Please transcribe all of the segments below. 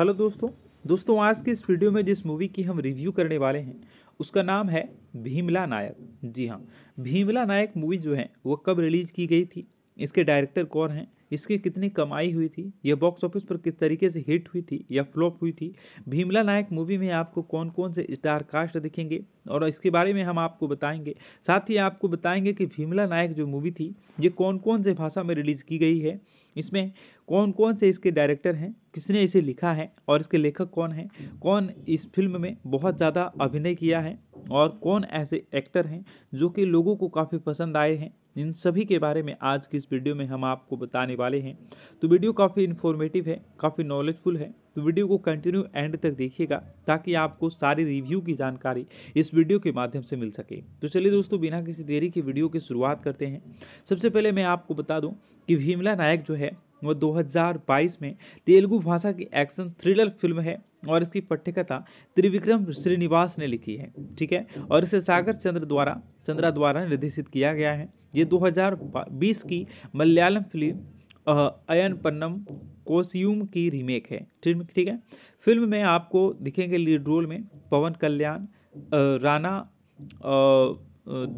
hello दोस्तों दोस्तों आज के इस वीडियो में जिस मूवी की हम रिव्यू करने वाले हैं उसका नाम है भीमला नायक जी हाँ भीमला नायक मूवी जो है वो कब रिलीज़ की गई थी इसके डायरेक्टर कौन हैं इसकी कितनी कमाई हुई थी यह बॉक्स ऑफिस पर किस तरीके से हिट हुई थी या फ्लॉप हुई थी भीमला नायक मूवी में आपको कौन कौन से स्टार कास्ट दिखेंगे और इसके बारे में हम आपको बताएंगे साथ ही आपको बताएंगे कि भीमला नायक जो मूवी थी ये कौन कौन से भाषा में रिलीज़ की गई है इसमें कौन कौन से इसके डायरेक्टर हैं किसने इसे लिखा है और इसके लेखक कौन हैं कौन इस फिल्म में बहुत ज़्यादा अभिनय किया है और कौन ऐसे एक्टर हैं जो कि लोगों को काफ़ी पसंद आए हैं इन सभी के बारे में आज की इस वीडियो में हम आपको बताने वाले हैं तो वीडियो काफ़ी इन्फॉर्मेटिव है काफ़ी नॉलेजफुल है तो वीडियो को कंटिन्यू एंड तक देखिएगा ताकि आपको सारी रिव्यू की जानकारी इस वीडियो के माध्यम से मिल सके तो चलिए दोस्तों बिना किसी देरी के वीडियो की शुरुआत करते हैं सबसे पहले मैं आपको बता दूँ कि भीमला नायक जो है वह 2022 में तेलुगु भाषा की एक्शन थ्रिलर फिल्म है और इसकी पठ्यकथा त्रिविक्रम श्रीनिवास ने लिखी है ठीक है और इसे सागर चंद्र द्वारा चंद्रा द्वारा निर्देशित किया गया है ये 2020 की मलयालम फिल्म अयन पन्नम कोसियूम की रीमेक है ठीक है फिल्म में आपको दिखेंगे लीड रोल में पवन कल्याण राणा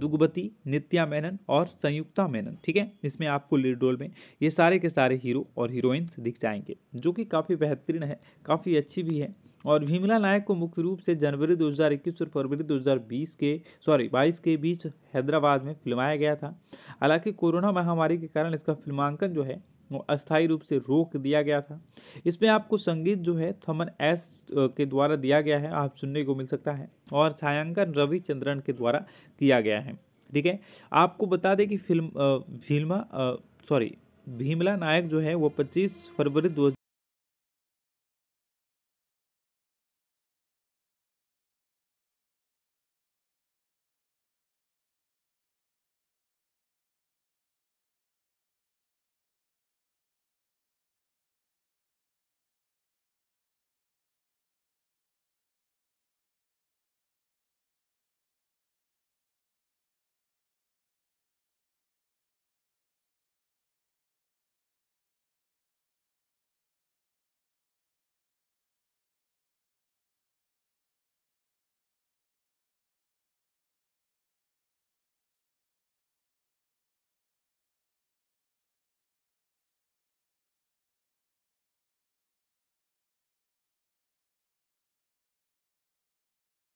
दुगबती नित्या मेनन और संयुक्ता मेनन ठीक है इसमें आपको लीड रोल में ये सारे के सारे हीरो और हीरोइंस दिख जाएंगे जो कि काफ़ी बेहतरीन है काफ़ी अच्छी भी है और भीमला नायक को मुख्य रूप से जनवरी 2021 और फरवरी 2020 के सॉरी 22 के बीच हैदराबाद में फिल्माया गया था हालांकि कोरोना महामारी के कारण इसका फिल्मांकन जो है वो अस्थायी रूप से रोक दिया गया था इसमें आपको संगीत जो है थमन एस के द्वारा दिया गया है आप सुनने को मिल सकता है और छायांकन रविचंद्रन के द्वारा किया गया है ठीक है आपको बता दें कि फिल्म भीमा सॉरी भीमला नायक जो है वो 25 फरवरी दो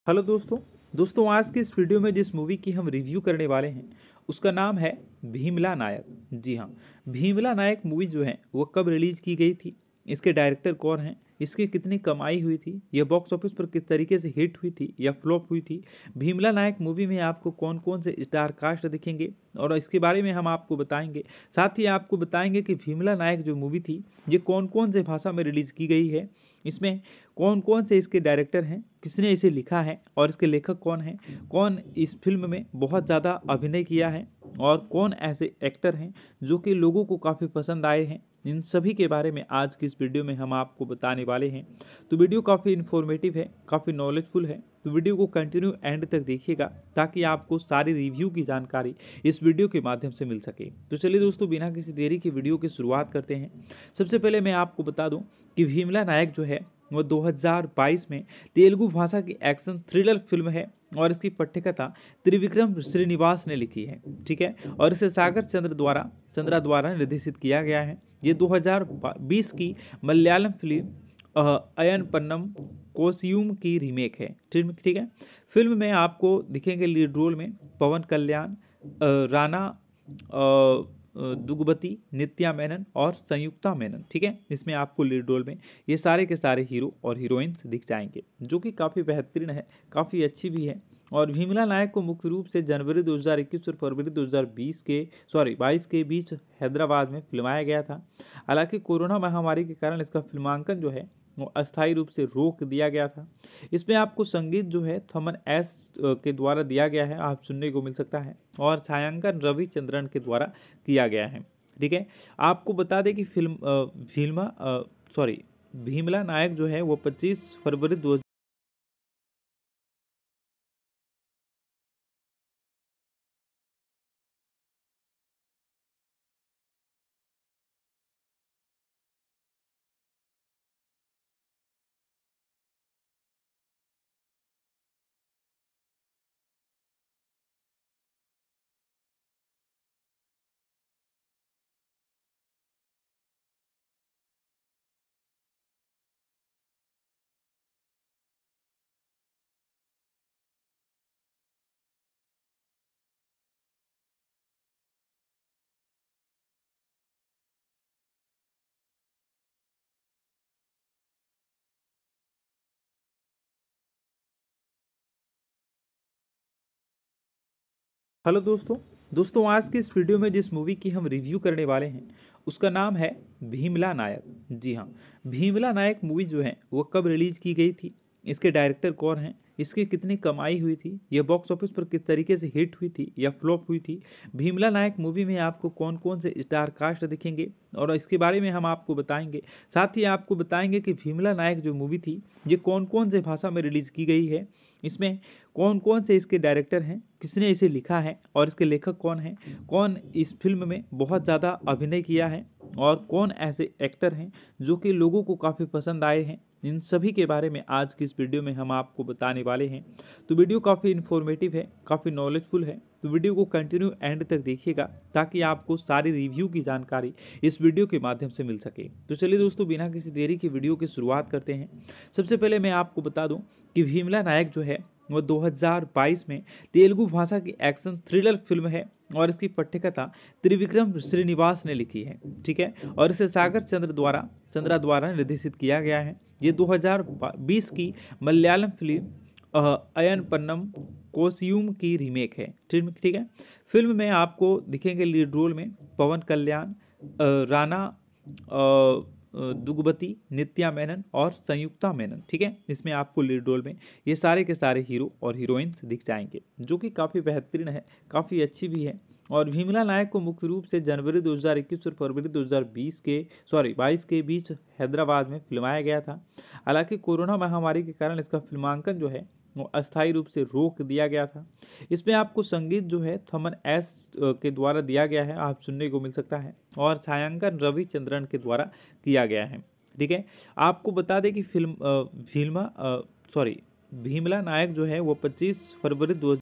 हेलो दोस्तों दोस्तों आज के इस वीडियो में जिस मूवी की हम रिव्यू करने वाले हैं उसका नाम है भीमला नायक जी हाँ भीमला नायक मूवी जो है वो कब रिलीज़ की गई थी इसके डायरेक्टर कौन हैं इसकी कितनी कमाई हुई थी यह बॉक्स ऑफिस पर किस तरीके से हिट हुई थी या फ्लॉप हुई थी भीमला नायक मूवी में आपको कौन कौन से स्टार कास्ट दिखेंगे और इसके बारे में हम आपको बताएंगे साथ ही आपको बताएंगे कि भीमला नायक जो मूवी थी ये कौन कौन से भाषा में रिलीज़ की गई है इसमें कौन कौन से इसके डायरेक्टर हैं किसने इसे लिखा है और इसके लेखक कौन हैं कौन इस फिल्म में बहुत ज़्यादा अभिनय किया है और कौन ऐसे एक्टर हैं जो कि लोगों को काफ़ी पसंद आए हैं इन सभी के बारे में आज की इस वीडियो में हम आपको बताने वाले हैं तो वीडियो काफ़ी इन्फॉर्मेटिव है काफ़ी नॉलेजफुल है तो वीडियो को कंटिन्यू एंड तक देखिएगा ताकि आपको सारी रिव्यू की जानकारी इस वीडियो के माध्यम से मिल सके तो चलिए दोस्तों बिना किसी देरी के वीडियो की शुरुआत करते हैं सबसे पहले मैं आपको बता दूँ कि भीमला नायक जो है वह 2022 में तेलुगु भाषा की एक्शन थ्रिलर फिल्म है और इसकी पठ्यकथा त्रिविक्रम श्रीनिवास ने लिखी है ठीक है और इसे सागर चंद्र द्वारा चंद्रा द्वारा निर्देशित किया गया है ये 2020 की मलयालम फिल्म अयन पन्नम कोस्यूम की रीमेक है ठीक है फिल्म में आपको दिखेंगे लीड रोल में पवन कल्याण राना दुगबती नित्या मेनन और संयुक्ता मेनन ठीक है इसमें आपको लीड रोल में ये सारे के सारे हीरो और हीरोइंस दिख जाएंगे जो कि काफ़ी बेहतरीन है काफ़ी अच्छी भी है और भीमला नायक को मुख्य रूप से जनवरी 2021 और फरवरी 2020 के सॉरी 22 के बीच हैदराबाद में फिल्माया गया था हालांकि कोरोना महामारी के कारण इसका फिल्मांकन जो है वो अस्थायी रूप से रोक दिया गया था इसमें आपको संगीत जो है थमन एस के द्वारा दिया गया है आप सुनने को मिल सकता है और छायांकन रविचंद्रन के द्वारा किया गया है ठीक है आपको बता दें कि फिल्म फिल्मा सॉरी भीमला नायक जो है वो 25 फरवरी दो हेलो दोस्तों दोस्तों आज के इस वीडियो में जिस मूवी की हम रिव्यू करने वाले हैं उसका नाम है भीमला नायक जी हाँ भीमला नायक मूवी जो है वो कब रिलीज़ की गई थी इसके डायरेक्टर कौन हैं इसकी कितनी कमाई हुई थी यह बॉक्स ऑफिस पर किस तरीके से हिट हुई थी या फ्लॉप हुई थी भीमला नायक मूवी में आपको कौन कौन से स्टार कास्ट दिखेंगे और इसके बारे में हम आपको बताएंगे साथ ही आपको बताएंगे कि भीमला नायक जो मूवी थी ये कौन कौन से भाषा में रिलीज़ की गई है इसमें कौन कौन से इसके डायरेक्टर हैं किसने इसे लिखा है और इसके लेखक कौन हैं कौन इस फिल्म में बहुत ज़्यादा अभिनय किया है और कौन ऐसे एक्टर हैं जो कि लोगों को काफ़ी पसंद आए हैं इन सभी के बारे में आज की इस वीडियो में हम आपको बताने वाले हैं तो वीडियो काफ़ी इन्फॉर्मेटिव है काफ़ी नॉलेजफुल है तो वीडियो को कंटिन्यू एंड तक देखिएगा ताकि आपको सारी रिव्यू की जानकारी इस वीडियो के माध्यम से मिल सके तो चलिए दोस्तों बिना किसी देरी के वीडियो की शुरुआत करते हैं सबसे पहले मैं आपको बता दूँ कि भीमला नायक जो है वो 2022 में तेलुगु भाषा की एक्शन थ्रिलर फिल्म है और इसकी पठ्यकथा त्रिविक्रम श्रीनिवास ने लिखी है ठीक है और इसे सागर चंद्र द्वारा चंद्रा द्वारा निर्देशित किया गया है ये 2020 की मलयालम फिल्म अयन पन्नम कोस्यूम की रीमेक है ठीक है फिल्म में आपको दिखेंगे लीड रोल में पवन कल्याण राणा दुगबती नित्या मेनन और संयुक्ता मेनन ठीक है इसमें आपको लीड रोल में ये सारे के सारे हीरो और हीरोइंस दिख जाएंगे जो कि काफ़ी बेहतरीन है काफ़ी अच्छी भी है और भीमला नायक को मुख्य रूप से जनवरी 2021 और फरवरी 2020 के सॉरी 22 के बीच हैदराबाद में फिल्माया गया था हालांकि कोरोना महामारी के कारण इसका फिल्मांकन जो है अस्थायी रूप से रोक दिया गया था इसमें आपको संगीत जो है थमन एस के द्वारा दिया गया है आप सुनने को मिल सकता है और छायांकन रविचंद्रन के द्वारा किया गया है ठीक है आपको बता दें कि फिल्म भीमा सॉरी भीमला नायक जो है वो 25 फरवरी दो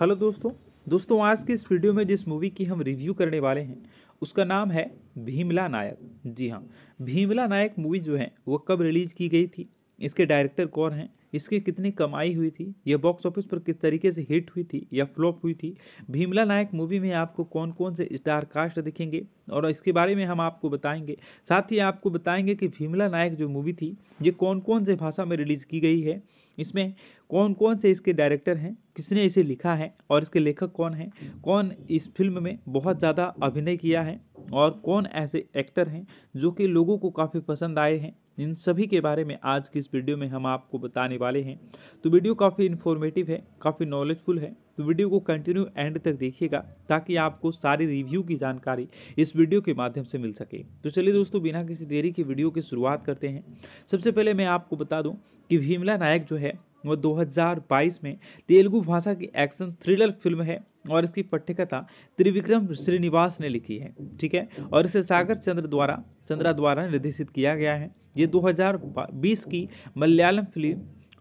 हेलो दोस्तों दोस्तों आज के इस वीडियो में जिस मूवी की हम रिव्यू करने वाले हैं उसका नाम है भीमला नायक जी हाँ भीमला नायक मूवी जो है वो कब रिलीज़ की गई थी इसके डायरेक्टर कौन हैं इसकी कितनी कमाई हुई थी यह बॉक्स ऑफिस पर किस तरीके से हिट हुई थी या फ्लॉप हुई थी भीमला नायक मूवी में आपको कौन कौन से स्टार कास्ट दिखेंगे और इसके बारे में हम आपको बताएंगे साथ ही आपको बताएंगे कि भीमला नायक जो मूवी थी ये कौन कौन से भाषा में रिलीज़ की गई है इसमें कौन कौन से इसके डायरेक्टर हैं किसने इसे लिखा है और इसके लेखक कौन हैं कौन इस फिल्म में बहुत ज़्यादा अभिनय किया है और कौन ऐसे एक्टर हैं जो कि लोगों को काफ़ी पसंद आए हैं इन सभी के बारे में आज की इस वीडियो में हम आपको बताने वाले हैं तो वीडियो काफ़ी इन्फॉर्मेटिव है काफ़ी नॉलेजफुल है तो वीडियो को कंटिन्यू एंड तक देखिएगा ताकि आपको सारी रिव्यू की जानकारी इस वीडियो के माध्यम से मिल सके तो चलिए दोस्तों बिना किसी देरी के वीडियो की शुरुआत करते हैं सबसे पहले मैं आपको बता दूँ कि भीमला नायक जो है वह 2022 में तेलुगु भाषा की एक्शन थ्रिलर फिल्म है और इसकी पठ्यकथा त्रिविक्रम श्रीनिवास ने लिखी है ठीक है और इसे सागर चंद्र द्वारा चंद्रा द्वारा निर्देशित किया गया है ये 2020 की मलयालम फिल्म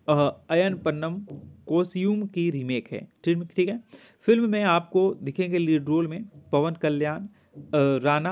अयन पन्नम कोस्यूम की रीमेक है ठीक ठीक है फिल्म में आपको दिखेंगे लीड रोल में पवन कल्याण राना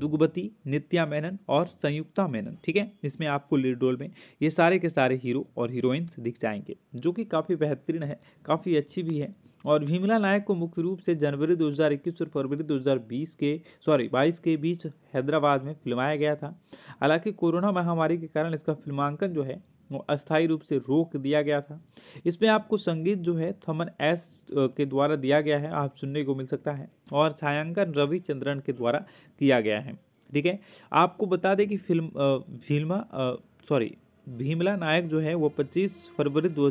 दुगबती नित्या मेनन और संयुक्ता मेनन ठीक है इसमें आपको लीड रोल में ये सारे के सारे हीरो और हीरोइंस दिख जाएंगे जो कि काफ़ी बेहतरीन है काफ़ी अच्छी भी है और भीमला नायक को मुख्य रूप से जनवरी 2021 और फरवरी 2020 के सॉरी 22 के बीच हैदराबाद में फिल्माया गया था हालांकि कोरोना महामारी के कारण इसका फिल्मांकन जो है वो अस्थायी रूप से रोक दिया गया था इसमें आपको संगीत जो है थमन एस के द्वारा दिया गया है आप सुनने को मिल सकता है और छायांकन रविचंद्रन के द्वारा किया गया है ठीक है आपको बता दें कि फिल्म फिल्मा सॉरी भीमला नायक जो है वो 25 फरवरी दो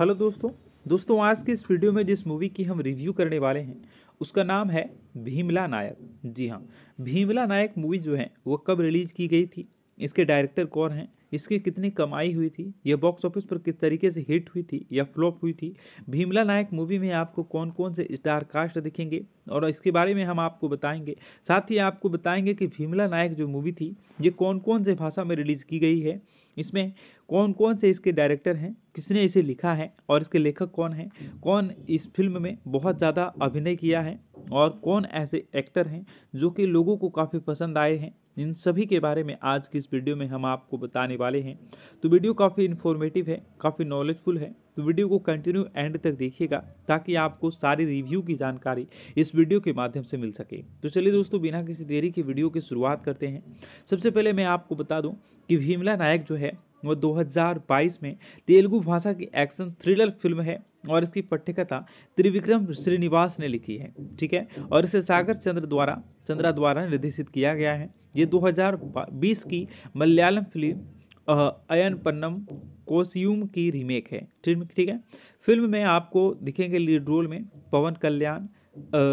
हेलो दोस्तों दोस्तों आज के इस वीडियो में जिस मूवी की हम रिव्यू करने वाले हैं उसका नाम है भीमला नायक जी हाँ भीमला नायक मूवी जो है वो कब रिलीज़ की गई थी इसके डायरेक्टर कौन हैं इसकी कितनी कमाई हुई थी यह बॉक्स ऑफिस पर किस तरीके से हिट हुई थी या फ्लॉप हुई थी भीमला नायक मूवी में आपको कौन कौन से स्टार कास्ट दिखेंगे और इसके बारे में हम आपको बताएंगे साथ ही आपको बताएंगे कि भीमला नायक जो मूवी थी ये कौन कौन से भाषा में रिलीज़ की गई है इसमें कौन कौन से इसके डायरेक्टर हैं किसने इसे लिखा है और इसके लेखक कौन हैं कौन इस फिल्म में बहुत ज़्यादा अभिनय किया है और कौन ऐसे एक्टर हैं जो कि लोगों को काफ़ी पसंद आए हैं इन सभी के बारे में आज की इस वीडियो में हम आपको बताने वाले हैं तो वीडियो काफ़ी इन्फॉर्मेटिव है काफ़ी नॉलेजफुल है तो वीडियो को कंटिन्यू एंड तक देखिएगा ताकि आपको सारी रिव्यू की जानकारी इस वीडियो के माध्यम से मिल सके तो चलिए दोस्तों बिना किसी देरी के वीडियो की शुरुआत करते हैं सबसे पहले मैं आपको बता दूँ कि भीमला नायक जो है वो 2022 में तेलुगु भाषा की एक्शन थ्रिलर फिल्म है और इसकी पठ्यकथा त्रिविक्रम श्रीनिवास ने लिखी है ठीक है और इसे सागर चंद्र द्वारा चंद्रा द्वारा निर्देशित किया गया है ये 2020 की मलयालम फिल्म अयन पन्नम कोसियूम की रीमेक है ठीक है फिल्म में आपको दिखेंगे लीड रोल में पवन कल्याण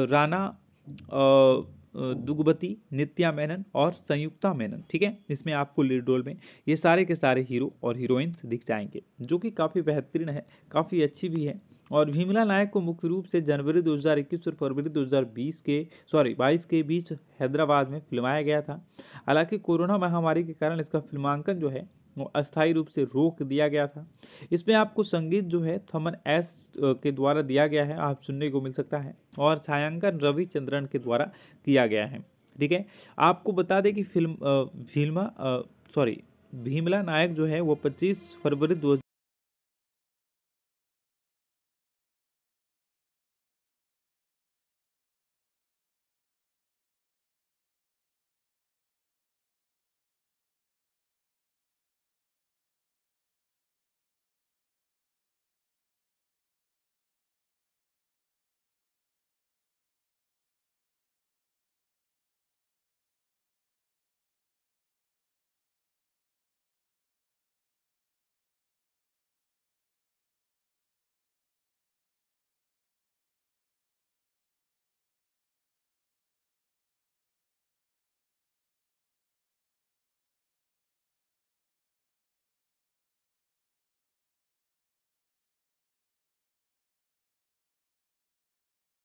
राणा दुगबती नित्या मेनन और संयुक्ता मेनन ठीक है इसमें आपको लीड रोल में ये सारे के सारे हीरो और हीरोइंस दिख जाएंगे जो कि काफ़ी बेहतरीन है काफ़ी अच्छी भी है और भीमला नायक को मुख्य रूप से जनवरी 2021 और फरवरी 2020 के सॉरी 22 के बीच हैदराबाद में फिल्माया गया था हालांकि कोरोना महामारी के कारण इसका फिल्मांकन जो है अस्थायी रूप से रोक दिया गया था इसमें आपको संगीत जो है थमन एस के द्वारा दिया गया है आप सुनने को मिल सकता है और छायांकन रविचंद्रन के द्वारा किया गया है ठीक है आपको बता दें कि फिल्म भीमा सॉरी भीमला नायक जो है वो 25 फरवरी दो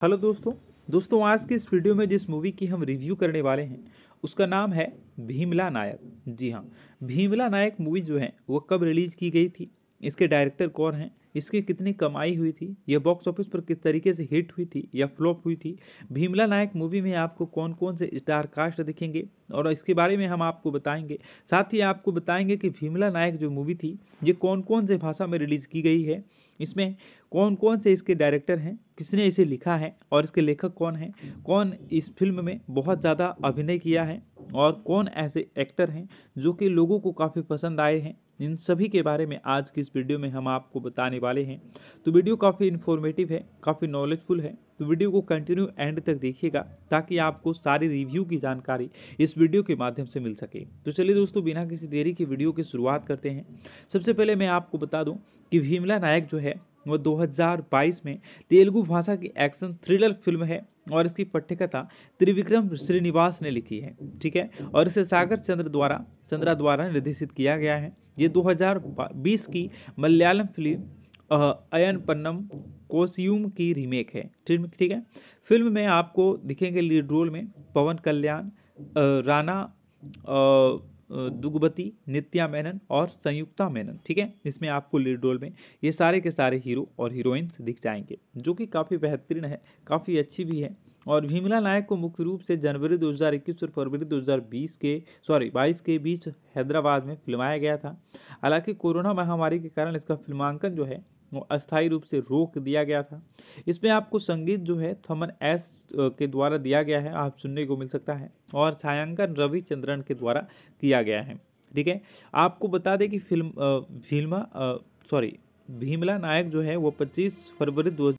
हेलो दोस्तों दोस्तों आज के इस वीडियो में जिस मूवी की हम रिव्यू करने वाले हैं उसका नाम है भीमला नायक जी हाँ भीमला नायक मूवी जो है वो कब रिलीज़ की गई थी इसके डायरेक्टर कौन हैं इसकी कितनी कमाई हुई थी यह बॉक्स ऑफिस पर किस तरीके से हिट हुई थी या फ्लॉप हुई थी भीमला नायक मूवी में आपको कौन कौन से स्टार कास्ट दिखेंगे और इसके बारे में हम आपको बताएंगे साथ ही आपको बताएंगे कि भीमला नायक जो मूवी थी ये कौन कौन से भाषा में रिलीज़ की गई है इसमें कौन कौन से इसके डायरेक्टर हैं किसने इसे लिखा है और इसके लेखक कौन हैं कौन इस फिल्म में बहुत ज़्यादा अभिनय किया है और कौन ऐसे एक्टर हैं जो कि लोगों को काफ़ी पसंद आए हैं इन सभी के बारे में आज की इस वीडियो में हम आपको बताने वाले हैं तो वीडियो काफ़ी इन्फॉर्मेटिव है काफ़ी नॉलेजफुल है तो वीडियो को कंटिन्यू एंड तक देखिएगा ताकि आपको सारी रिव्यू की जानकारी इस वीडियो के माध्यम से मिल सके तो चलिए दोस्तों बिना किसी देरी के वीडियो की शुरुआत करते हैं सबसे पहले मैं आपको बता दूँ कि भीमला नायक जो है वह 2022 में तेलुगु भाषा की एक्शन थ्रिलर फिल्म है और इसकी पठ्यकथा त्रिविक्रम श्रीनिवास ने लिखी है ठीक है और इसे सागर चंद्र द्वारा चंद्रा द्वारा निर्देशित किया गया है ये 2020 की मलयालम फिल्म अयन पन्नम कोसियूम की रीमेक है ठीक है फिल्म में आपको दिखेंगे लीड रोल में पवन कल्याण राणा दुगबती नित्या मेनन और संयुक्ता मेनन ठीक है इसमें आपको लीड रोल में ये सारे के सारे हीरो और हीरोइंस दिख जाएंगे जो कि काफ़ी बेहतरीन है काफ़ी अच्छी भी है और भीमला नायक को मुख्य रूप से जनवरी 2021 और फरवरी 2020 के सॉरी 22 के बीच हैदराबाद में फिल्माया गया था हालांकि कोरोना महामारी के कारण इसका फिल्मांकन जो है अस्थायी रूप से रोक दिया गया था इसमें आपको संगीत जो है थमन एस के द्वारा दिया गया है आप सुनने को मिल सकता है और छायांकन रविचंद्रन के द्वारा किया गया है ठीक है आपको बता दें कि फिल्म फिल्मा सॉरी भीमला नायक जो है वो 25 फरवरी दो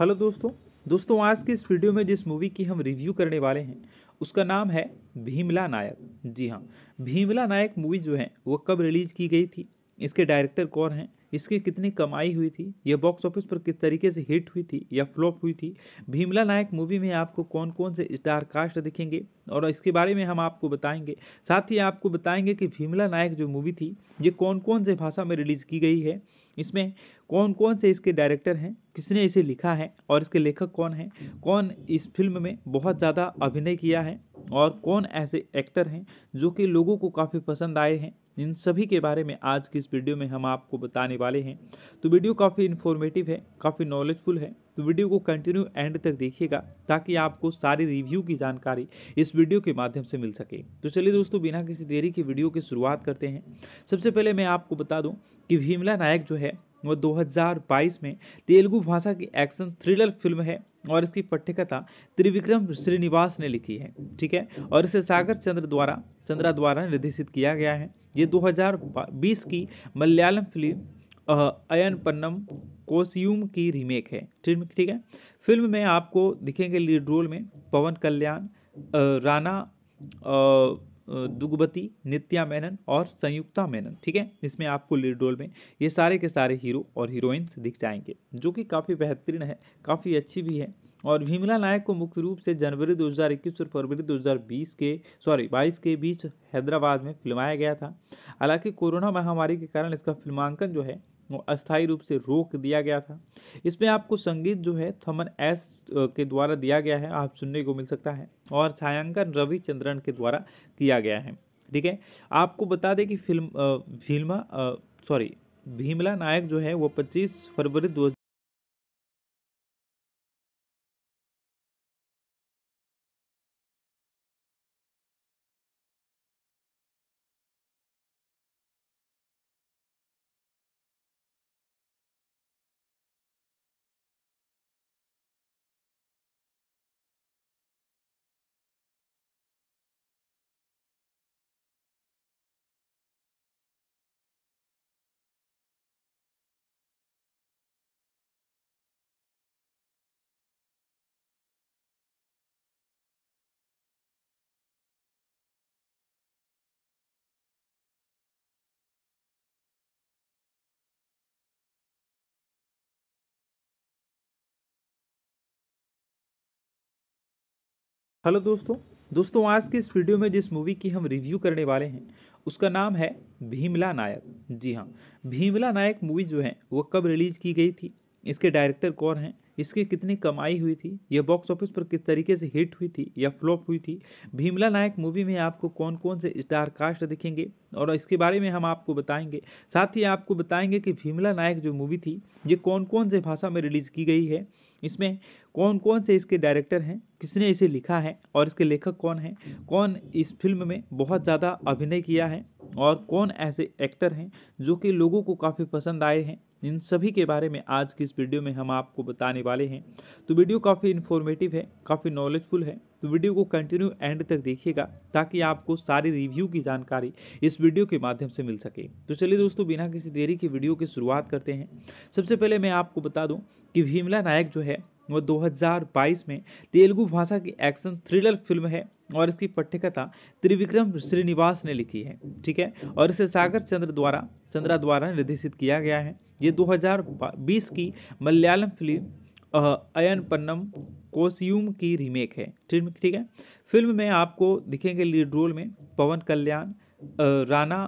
हेलो दोस्तों दोस्तों आज के इस वीडियो में जिस मूवी की हम रिव्यू करने वाले हैं उसका नाम है भीमला नायक जी हाँ भीमला नायक मूवी जो है वो कब रिलीज़ की गई थी इसके डायरेक्टर कौन हैं इसकी कितनी कमाई हुई थी यह बॉक्स ऑफिस पर किस तरीके से हिट हुई थी या फ्लॉप हुई थी भीमला नायक मूवी में आपको कौन कौन से स्टार कास्ट दिखेंगे और इसके बारे में हम आपको बताएंगे साथ ही आपको बताएंगे कि भीमला नायक जो मूवी थी ये कौन कौन से भाषा में रिलीज़ की गई है इसमें कौन कौन से इसके डायरेक्टर हैं किसने इसे लिखा है और इसके लेखक कौन हैं कौन इस फिल्म में बहुत ज़्यादा अभिनय किया है और कौन ऐसे एक्टर हैं जो कि लोगों को काफ़ी पसंद आए हैं इन सभी के बारे में आज की इस वीडियो में हम आपको बताने वाले हैं तो वीडियो काफ़ी इन्फॉर्मेटिव है काफ़ी नॉलेजफुल है तो वीडियो को कंटिन्यू एंड तक देखिएगा ताकि आपको सारी रिव्यू की जानकारी इस वीडियो के माध्यम से मिल सके तो चलिए दोस्तों बिना किसी देरी के वीडियो की शुरुआत करते हैं सबसे पहले मैं आपको बता दूँ कि भीमला नायक जो है वह 2022 में तेलुगु भाषा की एक्शन थ्रिलर फिल्म है और इसकी पठ्यकथा त्रिविक्रम श्रीनिवास ने लिखी है ठीक है और इसे सागर चंद्र द्वारा चंद्रा द्वारा निर्देशित किया गया है ये 2020 की मलयालम फिल्म अयन पन्नम कोस्यूम की रीमेक है ठीक ठीक है फिल्म में आपको दिखेंगे लीड रोल में पवन कल्याण राना दुगबती नित्या मेनन और संयुक्ता मेनन ठीक है इसमें आपको लीड रोल में ये सारे के सारे हीरो और हीरोइंस दिख जाएंगे जो कि काफ़ी बेहतरीन है काफ़ी अच्छी भी है और भीमला नायक को मुख्य रूप से जनवरी 2021 और फरवरी 2020 के सॉरी 22 के बीच हैदराबाद में फिल्माया गया था हालांकि कोरोना महामारी के कारण इसका फिल्मांकन जो है अस्थायी रूप से रोक दिया गया था इसमें आपको संगीत जो है थमन एस के द्वारा दिया गया है आप सुनने को मिल सकता है और छायांकन रविचंद्रन के द्वारा किया गया है ठीक है आपको बता दें कि फिल्म फिल्मा सॉरी भीमला नायक जो है वो 25 फरवरी हेलो दोस्तों दोस्तों आज के इस वीडियो में जिस मूवी की हम रिव्यू करने वाले हैं उसका नाम है भीमला नायक जी हाँ भीमला नायक मूवी जो है वो कब रिलीज़ की गई थी इसके डायरेक्टर कौन हैं इसकी कितनी कमाई हुई थी यह बॉक्स ऑफिस पर किस तरीके से हिट हुई थी या फ्लॉप हुई थी भीमला नायक मूवी में आपको कौन कौन से स्टार कास्ट दिखेंगे और इसके बारे में हम आपको बताएंगे साथ ही आपको बताएंगे कि भीमला नायक जो मूवी थी ये कौन कौन से भाषा में रिलीज़ की गई है इसमें कौन कौन से इसके डायरेक्टर हैं किसने इसे लिखा है और इसके लेखक कौन हैं कौन इस फिल्म में बहुत ज़्यादा अभिनय किया है और कौन ऐसे एक्टर हैं जो कि लोगों को काफ़ी पसंद आए हैं इन सभी के बारे में आज की इस वीडियो में हम आपको बताने वाले हैं तो वीडियो काफ़ी इन्फॉर्मेटिव है काफ़ी नॉलेजफुल है तो वीडियो को कंटिन्यू एंड तक देखिएगा ताकि आपको सारी रिव्यू की जानकारी इस वीडियो के माध्यम से मिल सके तो चलिए दोस्तों बिना किसी देरी के वीडियो की शुरुआत करते हैं सबसे पहले मैं आपको बता दूँ कि भीमला नायक जो है वह 2022 में तेलुगु भाषा की एक्शन थ्रिलर फिल्म है और इसकी पठ्यकथा त्रिविक्रम श्रीनिवास ने लिखी है ठीक है और इसे सागर चंद्र द्वारा चंद्रा द्वारा निर्देशित किया गया है ये 2020 की मलयालम फिल्म अयन पन्नम कोसीूम की रीमेक है ठीक है फिल्म में आपको दिखेंगे लीड रोल में पवन कल्याण राना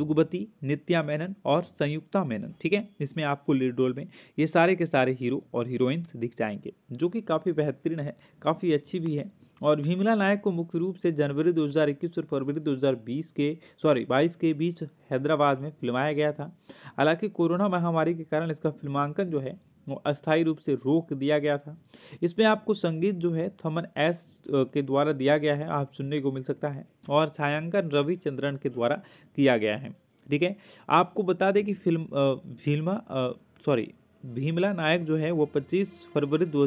दुगबती नित्या मेनन और संयुक्ता मेनन ठीक है इसमें आपको लीड रोल में ये सारे के सारे हीरो और हीरोइंस दिख जाएंगे जो कि काफ़ी बेहतरीन है काफ़ी अच्छी भी है और भीमला नायक को मुख्य रूप से जनवरी 2021 और फरवरी 2020 के सॉरी 22 के बीच हैदराबाद में फिल्माया गया था हालांकि कोरोना महामारी के कारण इसका फिल्मांकन जो है अस्थायी रूप से रोक दिया गया था इसमें आपको संगीत जो है थमन एस के द्वारा दिया गया है आप सुनने को मिल सकता है और छायांकन रविचंद्रन के द्वारा किया गया है ठीक है आपको बता दें कि फिल्म भीमा सॉरी भीमला नायक जो है वो 25 फरवरी दो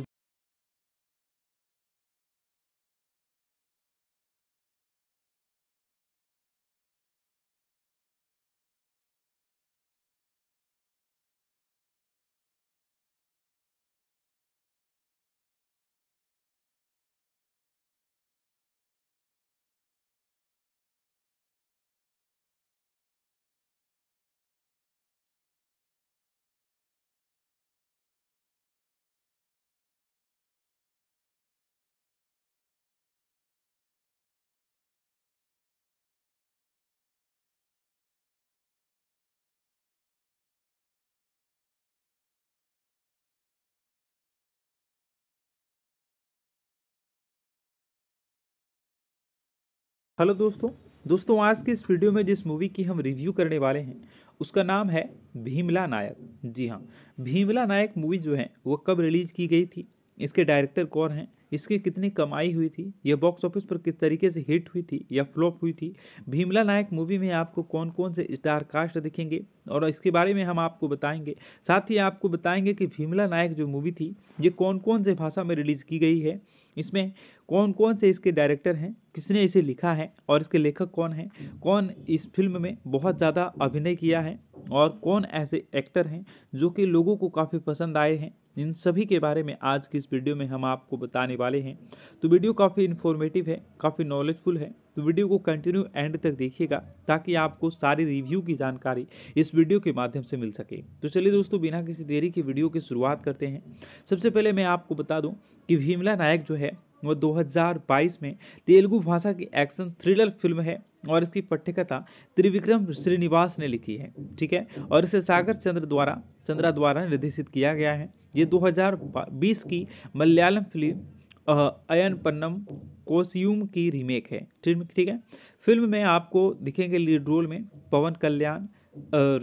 हेलो दोस्तों दोस्तों आज के इस वीडियो में जिस मूवी की हम रिव्यू करने वाले हैं उसका नाम है भीमला नायक जी हाँ भीमला नायक मूवी जो है वो कब रिलीज़ की गई थी इसके डायरेक्टर कौन हैं इसकी कितनी कमाई हुई थी यह बॉक्स ऑफिस पर किस तरीके से हिट हुई थी या फ्लॉप हुई थी भीमला नायक मूवी में आपको कौन कौन से स्टार कास्ट दिखेंगे और इसके बारे में हम आपको बताएंगे साथ ही आपको बताएंगे कि भीमला नायक जो मूवी थी ये कौन कौन से भाषा में रिलीज़ की गई है इसमें कौन कौन से इसके डायरेक्टर हैं किसने इसे लिखा है और इसके लेखक कौन हैं कौन इस फिल्म में बहुत ज़्यादा अभिनय किया है और कौन ऐसे एक्टर हैं जो कि लोगों को काफ़ी पसंद आए हैं इन सभी के बारे में आज की इस वीडियो में हम आपको बताने वाले हैं तो वीडियो काफ़ी इन्फॉर्मेटिव है काफ़ी नॉलेजफुल है तो वीडियो को कंटिन्यू एंड तक देखिएगा ताकि आपको सारी रिव्यू की जानकारी इस वीडियो के माध्यम से मिल सके तो चलिए दोस्तों बिना किसी देरी के वीडियो की शुरुआत करते हैं सबसे पहले मैं आपको बता दूँ कि भीमला नायक जो है वह 2022 में तेलुगु भाषा की एक्शन थ्रिलर फिल्म है और इसकी पठ्यकथा त्रिविक्रम श्रीनिवास ने लिखी है ठीक है और इसे सागर चंद्र द्वारा चंद्रा द्वारा निर्देशित किया गया है ये 2020 की मलयालम फिल्म अयन पन्नम कोस्यूम की रीमेक है ठीक है फिल्म में आपको दिखेंगे लीड रोल में पवन कल्याण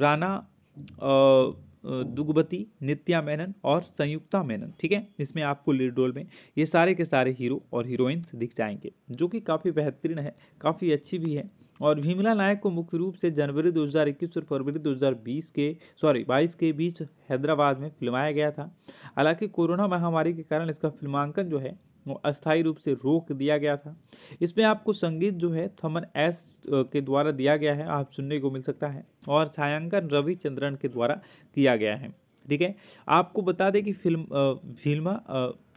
राणा दुगबती नित्या मेनन और संयुक्ता मेनन ठीक है इसमें आपको लीड रोल में ये सारे के सारे हीरो और हीरोइंस दिख जाएंगे जो कि काफ़ी बेहतरीन है काफ़ी अच्छी भी है और भीमला नायक को मुख्य रूप से जनवरी 2021 और फरवरी 2020 के सॉरी 22 के बीच हैदराबाद में फिल्माया गया था हालांकि कोरोना महामारी के कारण इसका फिल्मांकन जो है अस्थायी रूप से रोक दिया गया था इसमें आपको संगीत जो है थमन एस के द्वारा दिया गया है आप सुनने को मिल सकता है और छायांकन रविचंद्रन के द्वारा किया गया है ठीक है आपको बता दें कि फिल्म भीमा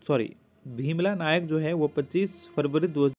सॉरी भीमला नायक जो है वो 25 फरवरी दो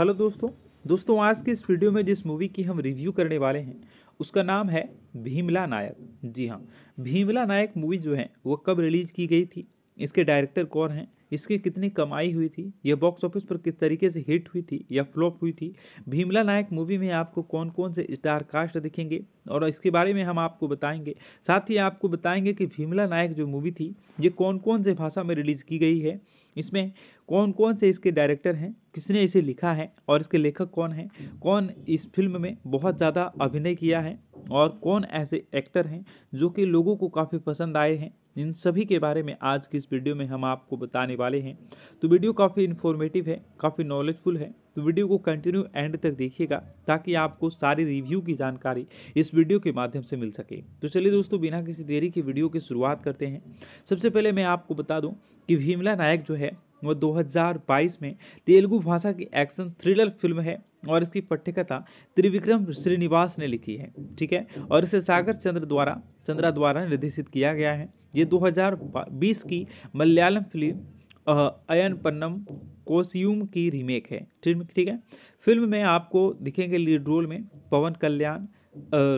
हेलो दोस्तों दोस्तों आज के इस वीडियो में जिस मूवी की हम रिव्यू करने वाले हैं उसका नाम है भीमला नायक जी हाँ भीमला नायक मूवी जो है वो कब रिलीज़ की गई थी इसके डायरेक्टर कौन हैं इसकी कितनी कमाई हुई थी यह बॉक्स ऑफिस पर किस तरीके से हिट हुई थी या फ्लॉप हुई थी भीमला नायक मूवी में आपको कौन कौन से स्टार कास्ट दिखेंगे और इसके बारे में हम आपको बताएंगे साथ ही आपको बताएंगे कि भीमला नायक जो मूवी थी ये कौन कौन से भाषा में रिलीज़ की गई है इसमें कौन कौन से इसके डायरेक्टर हैं किसने इसे लिखा है और इसके लेखक कौन हैं कौन इस फिल्म में बहुत ज़्यादा अभिनय किया है और कौन ऐसे एक्टर हैं जो कि लोगों को काफ़ी पसंद आए हैं इन सभी के बारे में आज की इस वीडियो में हम आपको बताने वाले हैं तो वीडियो काफ़ी इन्फॉर्मेटिव है काफ़ी नॉलेजफुल है तो वीडियो को कंटिन्यू एंड तक देखिएगा ताकि आपको सारी रिव्यू की जानकारी इस वीडियो के माध्यम से मिल सके तो चलिए दोस्तों बिना किसी देरी के वीडियो की शुरुआत करते हैं सबसे पहले मैं आपको बता दूँ कि भीमला नायक जो है वो 2022 में तेलुगु भाषा की एक्शन थ्रिलर फिल्म है और इसकी पठ्यकथा त्रिविक्रम श्रीनिवास ने लिखी है ठीक है और इसे सागर चंद्र द्वारा चंद्रा द्वारा निर्देशित किया गया है ये 2020 की मलयालम फिल्म अयन पन्नम कोस्यूम की रीमेक है ठीक है फिल्म में आपको दिखेंगे लीड रोल में पवन कल्याण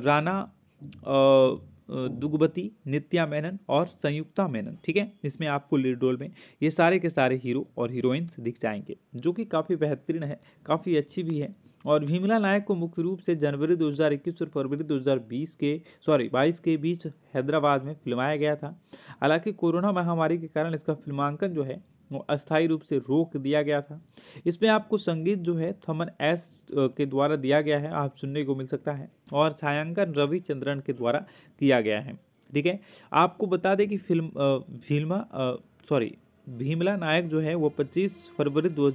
राणा दुगबती नित्या मेनन और संयुक्ता मेनन ठीक है इसमें आपको लीड रोल में ये सारे के सारे हीरो और हीरोइंस दिख जाएंगे जो कि काफ़ी बेहतरीन है काफ़ी अच्छी भी है और भीमला नायक को मुख्य रूप से जनवरी 2021 और फरवरी 2020 के सॉरी 22 के बीच हैदराबाद में फिल्माया गया था हालांकि कोरोना महामारी के कारण इसका फिल्मांकन जो है अस्थायी रूप से रोक दिया गया था इसमें आपको संगीत जो है थमन एस के द्वारा दिया गया है आप सुनने को मिल सकता है और छायांकन रविचंद्रन के द्वारा किया गया है ठीक है आपको बता दें कि फिल्म भीमा सॉरी भीमला नायक जो है वो 25 फरवरी दो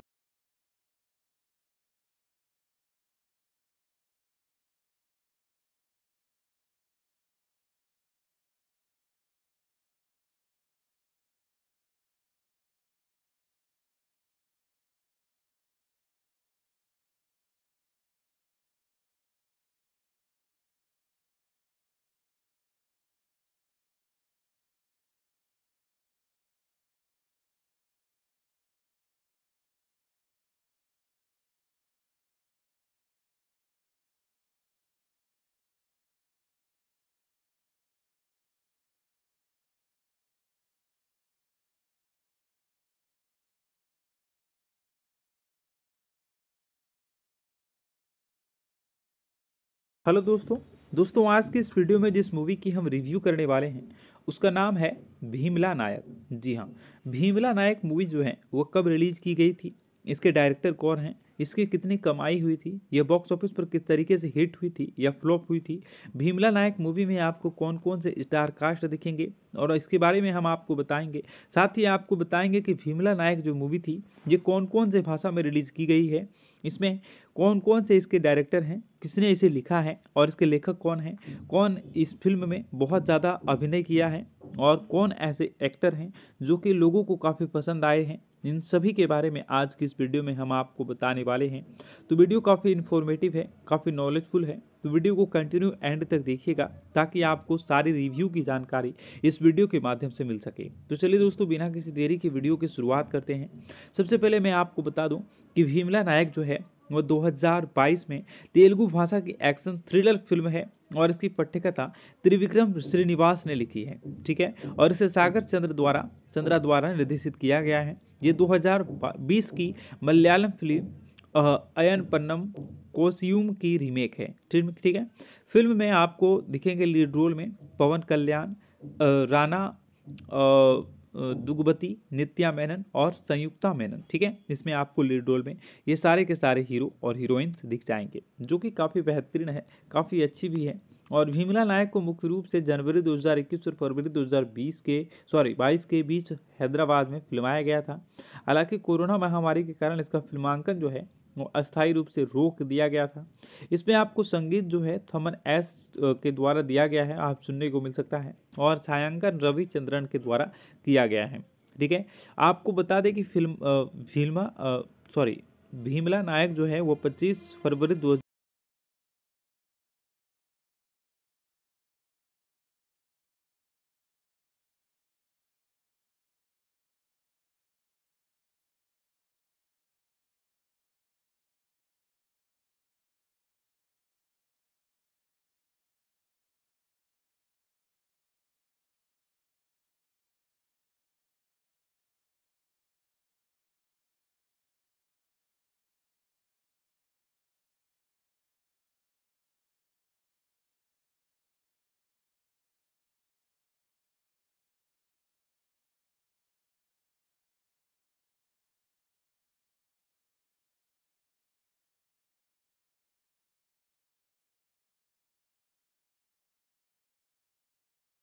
हेलो दोस्तों दोस्तों आज के इस वीडियो में जिस मूवी की हम रिव्यू करने वाले हैं उसका नाम है भीमला नायक जी हाँ भीमला नायक मूवी जो है वो कब रिलीज़ की गई थी इसके डायरेक्टर कौन हैं इसकी कितनी कमाई हुई थी यह बॉक्स ऑफिस पर किस तरीके से हिट हुई थी या फ्लॉप हुई थी भीमला नायक मूवी में आपको कौन कौन से स्टार कास्ट दिखेंगे और इसके बारे में हम आपको बताएंगे साथ ही आपको बताएंगे कि भीमला नायक जो मूवी थी ये कौन कौन से भाषा में रिलीज़ की गई है इसमें कौन कौन से इसके डायरेक्टर हैं किसने इसे लिखा है और इसके लेखक कौन हैं कौन इस फिल्म में बहुत ज़्यादा अभिनय किया है और कौन ऐसे एक्टर हैं जो कि लोगों को काफ़ी पसंद आए हैं इन सभी के बारे में आज की इस वीडियो में हम आपको बताने वाले हैं तो वीडियो काफ़ी इन्फॉर्मेटिव है काफ़ी नॉलेजफुल है तो वीडियो को कंटिन्यू एंड तक देखिएगा ताकि आपको सारी रिव्यू की जानकारी इस वीडियो के माध्यम से मिल सके तो चलिए दोस्तों बिना किसी देरी के वीडियो की शुरुआत करते हैं सबसे पहले मैं आपको बता दूँ कि भीमला नायक जो है वह 2022 में तेलुगु भाषा की एक्शन थ्रिलर फिल्म है और इसकी पठ्यकथा त्रिविक्रम श्रीनिवास ने लिखी है ठीक है और इसे सागर चंद्र द्वारा चंद्रा द्वारा निर्देशित किया गया है ये 2020 की मलयालम फिल्म अयन पन्नम कोसीूम की रीमेक है ठीक है फिल्म में आपको दिखेंगे लीड रोल में पवन कल्याण राना दुगबती नित्या मेनन और संयुक्ता मेनन ठीक है इसमें आपको लीड रोल में ये सारे के सारे हीरो और हीरोइंस दिख जाएंगे जो कि काफ़ी बेहतरीन है काफ़ी अच्छी भी है और भीमला नायक को मुख्य रूप से जनवरी 2021 और फरवरी 2020 के सॉरी 22 के बीच हैदराबाद में फिल्माया गया था हालांकि कोरोना महामारी के कारण इसका फिल्मांकन जो है अस्थायी रूप से रोक दिया गया था इसमें आपको संगीत जो है थमन एस के द्वारा दिया गया है आप सुनने को मिल सकता है और छायांकन रविचंद्रन के द्वारा किया गया है ठीक है आपको बता दें कि फिल्म भीमा सॉरी भीमला नायक जो है वो 25 फरवरी दो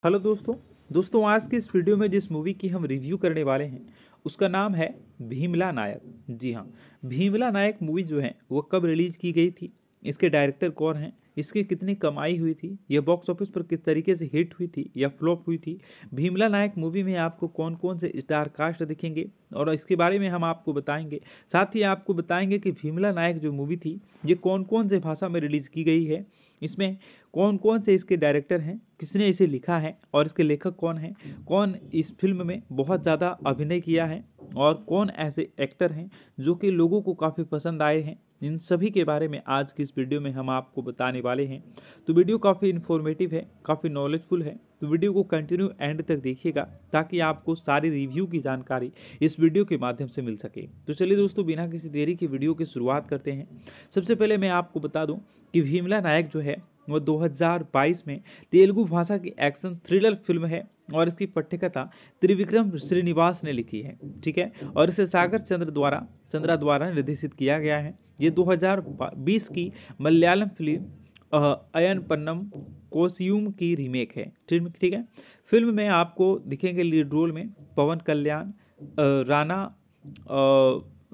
हेलो दोस्तों दोस्तों आज के इस वीडियो में जिस मूवी की हम रिव्यू करने वाले हैं उसका नाम है भीमला नायक जी हाँ भीमला नायक मूवी जो है वो कब रिलीज़ की गई थी इसके डायरेक्टर कौन हैं इसकी कितनी कमाई हुई थी यह बॉक्स ऑफिस पर किस तरीके से हिट हुई थी या फ्लॉप हुई थी भीमला नायक मूवी में आपको कौन कौन से स्टार कास्ट दिखेंगे और इसके बारे में हम आपको बताएंगे साथ ही आपको बताएंगे कि भीमला नायक जो मूवी थी ये कौन कौन से भाषा में रिलीज़ की गई है इसमें कौन कौन से इसके डायरेक्टर हैं किसने इसे लिखा है और इसके लेखक कौन हैं कौन इस फिल्म में बहुत ज़्यादा अभिनय किया है और कौन ऐसे एक्टर हैं जो कि लोगों को काफ़ी पसंद आए हैं इन सभी के बारे में आज की इस वीडियो में हम आपको बताने वाले हैं तो वीडियो काफ़ी इन्फॉर्मेटिव है काफ़ी नॉलेजफुल है तो वीडियो को कंटिन्यू एंड तक देखिएगा ताकि आपको सारी रिव्यू की जानकारी इस वीडियो के माध्यम से मिल सके तो चलिए दोस्तों बिना किसी देरी के वीडियो की शुरुआत करते हैं सबसे पहले मैं आपको बता दूँ कि भीमला नायक जो है वह 2022 में तेलुगु भाषा की एक्शन थ्रिलर फिल्म है और इसकी पठ्यकथा त्रिविक्रम श्रीनिवास ने लिखी है ठीक है और इसे सागर चंद्र द्वारा चंद्रा द्वारा निर्देशित किया गया है ये 2020 की मलयालम फिल्म अयन पन्नम कोसियूम की रीमेक है ठीक है फिल्म में आपको दिखेंगे लीड रोल में पवन कल्याण राणा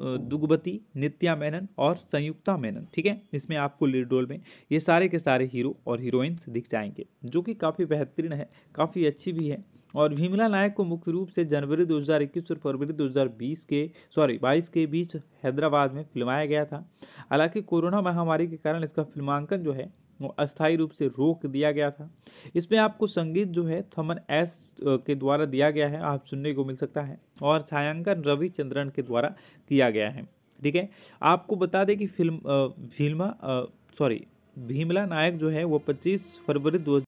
दुगबती नित्या मेनन और संयुक्ता मेनन ठीक है इसमें आपको लीड रोल में ये सारे के सारे हीरो और हीरोइंस दिख जाएंगे जो कि काफ़ी बेहतरीन है काफ़ी अच्छी भी है और भीमला नायक को मुख्य रूप से जनवरी 2021 और फरवरी 2020 के सॉरी 22 के बीच हैदराबाद में फिल्माया गया था हालांकि कोरोना महामारी के कारण इसका फिल्मांकन जो है अस्थायी रूप से रोक दिया गया था इसमें आपको संगीत जो है थमन एस के द्वारा दिया गया है आप सुनने को मिल सकता है और छायांकन रविचंद्रन के द्वारा किया गया है ठीक है आपको बता दें कि फिल्म भीमा सॉरी भीमला नायक जो है वो 25 फरवरी दो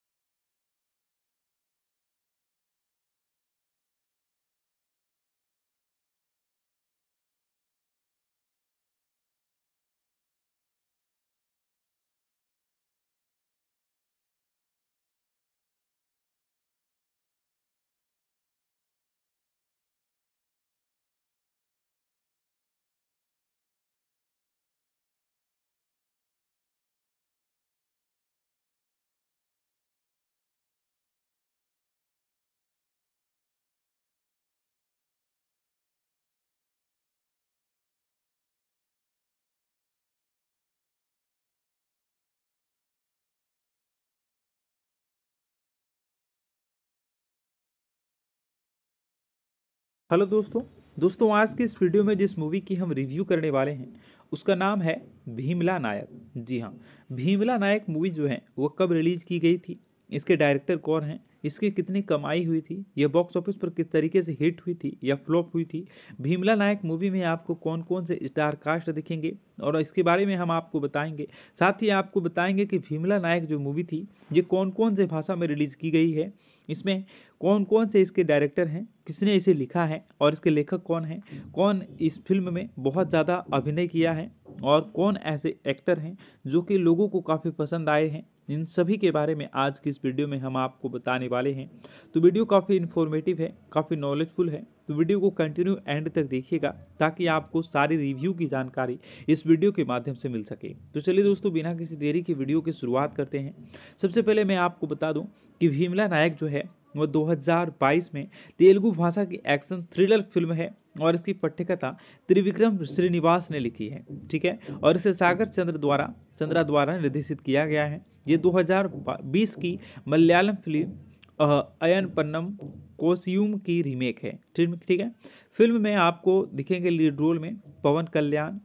हेलो दोस्तों दोस्तों आज के इस वीडियो में जिस मूवी की हम रिव्यू करने वाले हैं उसका नाम है भीमला नायक जी हाँ भीमला नायक मूवी जो है वो कब रिलीज़ की गई थी इसके डायरेक्टर कौन हैं इसकी कितनी कमाई हुई थी यह बॉक्स ऑफिस पर किस तरीके से हिट हुई थी या फ्लॉप हुई थी भीमला नायक मूवी में आपको कौन कौन से स्टार कास्ट दिखेंगे और इसके बारे में हम आपको बताएंगे साथ ही आपको बताएंगे कि भीमला नायक जो मूवी थी ये कौन कौन से भाषा में रिलीज़ की गई है इसमें कौन कौन से इसके डायरेक्टर हैं किसने इसे लिखा है और इसके लेखक कौन हैं कौन इस फिल्म में बहुत ज़्यादा अभिनय किया है और कौन ऐसे एक्टर हैं जो कि लोगों को काफ़ी पसंद आए हैं इन सभी के बारे में आज की इस वीडियो में हम आपको बताने वाले हैं तो वीडियो काफ़ी इन्फॉर्मेटिव है काफ़ी नॉलेजफुल है तो वीडियो को कंटिन्यू एंड तक देखिएगा ताकि आपको सारी रिव्यू की जानकारी इस वीडियो के माध्यम से मिल सके तो चलिए दोस्तों बिना किसी देरी के वीडियो की शुरुआत करते हैं सबसे पहले मैं आपको बता दूँ कि भीमला नायक जो है वो 2022 में तेलुगु भाषा की एक्शन थ्रिलर फिल्म है और इसकी पठ्यकथा त्रिविक्रम श्रीनिवास ने लिखी है ठीक है और इसे सागर चंद्र द्वारा चंद्रा द्वारा निर्देशित किया गया है ये 2020 की मलयालम फिल्म अयन पन्नम कोस्यूम की रीमेक है ठीक है फिल्म में आपको दिखेंगे लीड रोल में पवन कल्याण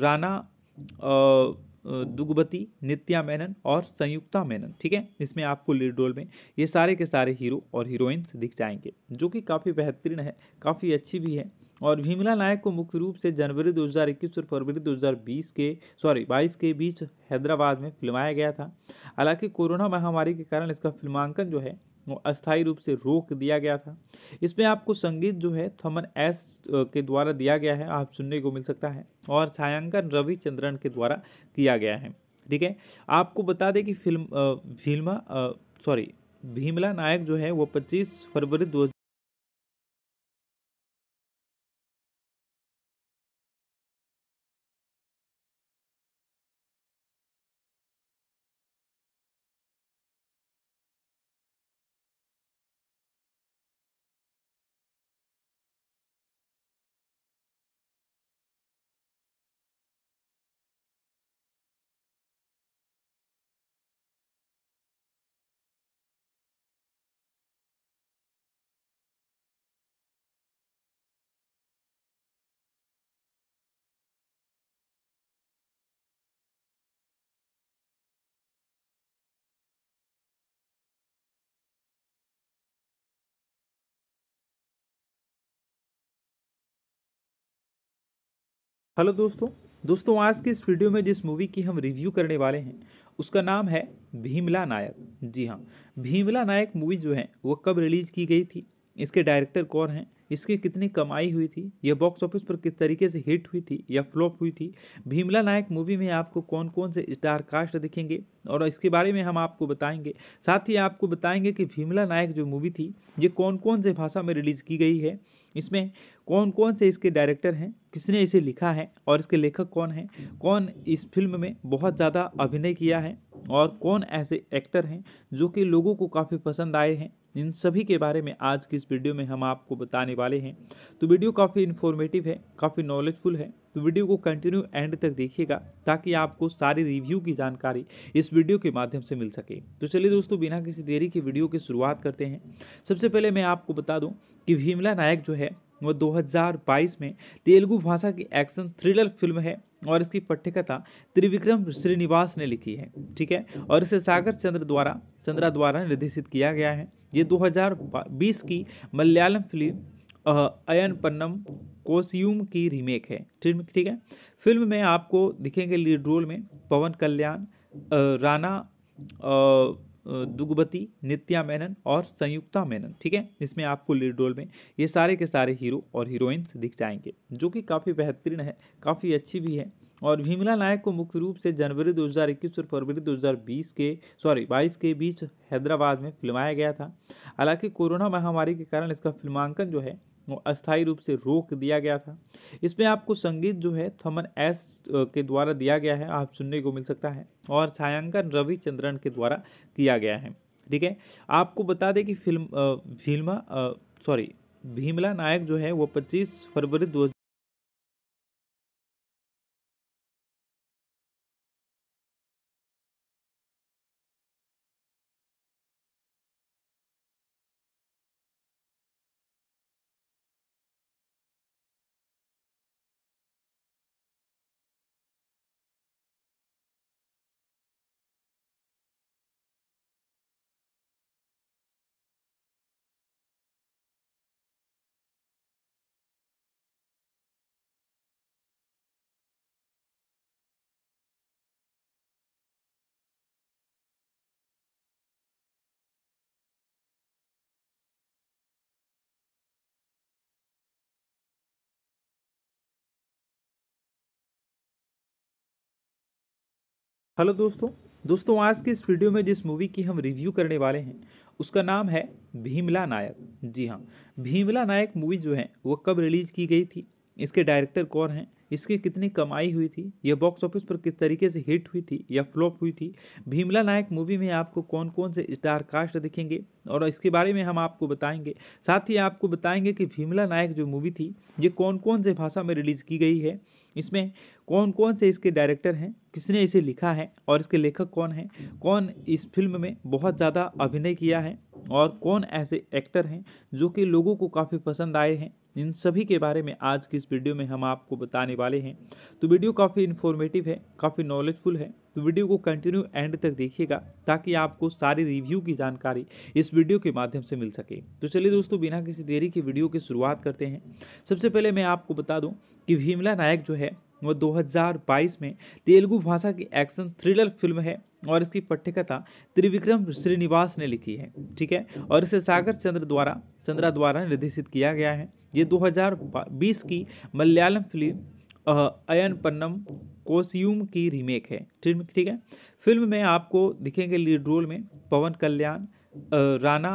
राणा दुगबती नित्या मेनन और संयुक्ता मेनन ठीक है इसमें आपको लीड रोल में ये सारे के सारे हीरो और हीरोइंस दिख जाएंगे जो कि काफ़ी बेहतरीन है काफ़ी अच्छी भी है और भीमला नायक को मुख्य रूप से जनवरी 2021 और फरवरी 2020 के सॉरी 22 के बीच हैदराबाद में फिल्माया गया था हालांकि कोरोना महामारी के कारण इसका फिल्मांकन जो है अस्थायी रूप से रोक दिया गया था इसमें आपको संगीत जो है थमन एस के द्वारा दिया गया है आप सुनने को मिल सकता है और छायांकन रविचंद्रन के द्वारा किया गया है ठीक है आपको बता दें कि फिल्म भीमा सॉरी भीमला नायक जो है वो 25 फरवरी दो हेलो दोस्तों दोस्तों आज के इस वीडियो में जिस मूवी की हम रिव्यू करने वाले हैं उसका नाम है भीमला नायक जी हाँ भीमला नायक मूवी जो है वो कब रिलीज़ की गई थी इसके डायरेक्टर कौन हैं इसकी कितनी कमाई हुई थी यह बॉक्स ऑफिस पर किस तरीके से हिट हुई थी या फ्लॉप हुई थी भीमला नायक मूवी में आपको कौन कौन से स्टार कास्ट दिखेंगे और इसके बारे में हम आपको बताएंगे साथ ही आपको बताएंगे कि भीमला नायक जो मूवी थी ये कौन कौन से भाषा में रिलीज़ की गई है इसमें कौन कौन से इसके डायरेक्टर हैं किसने इसे लिखा है और इसके लेखक कौन हैं कौन इस फिल्म में बहुत ज़्यादा अभिनय किया है और कौन ऐसे एक्टर हैं जो कि लोगों को काफ़ी पसंद आए हैं इन सभी के बारे में आज की इस वीडियो में हम आपको बताने वाले हैं तो वीडियो काफ़ी इन्फॉर्मेटिव है काफ़ी नॉलेजफुल है तो वीडियो को कंटिन्यू एंड तक देखिएगा ताकि आपको सारी रिव्यू की जानकारी इस वीडियो के माध्यम से मिल सके तो चलिए दोस्तों बिना किसी देरी के वीडियो की शुरुआत करते हैं सबसे पहले मैं आपको बता दूँ कि भीमला नायक जो है वह 2022 में तेलुगु भाषा की एक्शन थ्रिलर फिल्म है और इसकी पठ्यकथा त्रिविक्रम श्रीनिवास ने लिखी है ठीक है और इसे सागर चंद्र द्वारा चंद्रा द्वारा निर्देशित किया गया है ये 2020 की मलयालम फिल्म अयन पन्नम कोसीूम की रीमेक है ठीक है फिल्म में आपको दिखेंगे लीड रोल में पवन कल्याण राना दुगबती नित्या मेनन और संयुक्ता मेनन ठीक है इसमें आपको लीड रोल में ये सारे के सारे हीरो और हीरोइंस दिख जाएंगे जो कि काफ़ी बेहतरीन है काफ़ी अच्छी भी है और भीमला नायक को मुख्य रूप से जनवरी 2021 और फरवरी 2020 के सॉरी 22 के बीच हैदराबाद में फिल्माया गया था हालांकि कोरोना महामारी के कारण इसका फिल्मांकन जो है अस्थायी रूप से रोक दिया गया था इसमें आपको संगीत जो है थमन एस के द्वारा दिया गया है आप सुनने को मिल सकता है और छायांकन रविचंद्रन के द्वारा किया गया है ठीक है आपको बता दें कि फिल्म भीमा सॉरी भीमला नायक जो है वो 25 फरवरी दो हेलो दोस्तों दोस्तों आज के इस वीडियो में जिस मूवी की हम रिव्यू करने वाले हैं उसका नाम है भीमला नायक जी हाँ भीमला नायक मूवी जो है वो कब रिलीज़ की गई थी इसके डायरेक्टर कौन हैं इसकी कितनी कमाई हुई थी यह बॉक्स ऑफिस पर किस तरीके से हिट हुई थी या फ्लॉप हुई थी भीमला नायक मूवी में आपको कौन कौन से स्टार कास्ट दिखेंगे और इसके बारे में हम आपको बताएंगे साथ ही आपको बताएंगे कि भीमला नायक जो मूवी थी ये कौन कौन से भाषा में रिलीज़ की गई है इसमें कौन कौन से इसके डायरेक्टर हैं किसने इसे लिखा है और इसके लेखक कौन हैं कौन इस फिल्म में बहुत ज़्यादा अभिनय किया है और कौन ऐसे एक्टर हैं जो कि लोगों को काफ़ी पसंद आए हैं इन सभी के बारे में आज की इस वीडियो में हम आपको बताने वाले हैं तो वीडियो काफ़ी इन्फॉर्मेटिव है काफ़ी नॉलेजफुल है तो वीडियो को कंटिन्यू एंड तक देखिएगा ताकि आपको सारी रिव्यू की जानकारी इस वीडियो के माध्यम से मिल सके तो चलिए दोस्तों बिना किसी देरी के वीडियो की शुरुआत करते हैं सबसे पहले मैं आपको बता दूँ कि भीमला नायक जो है वह 2022 में तेलुगु भाषा की एक्शन थ्रिलर फिल्म है और इसकी पठ्यकथा त्रिविक्रम श्रीनिवास ने लिखी है ठीक है और इसे सागर चंद्र द्वारा चंद्रा द्वारा निर्देशित किया गया है ये 2020 की मलयालम फिल्म अयन पन्नम कोस्यूम की रीमेक है ठीक है फिल्म में आपको दिखेंगे लीड रोल में पवन कल्याण राणा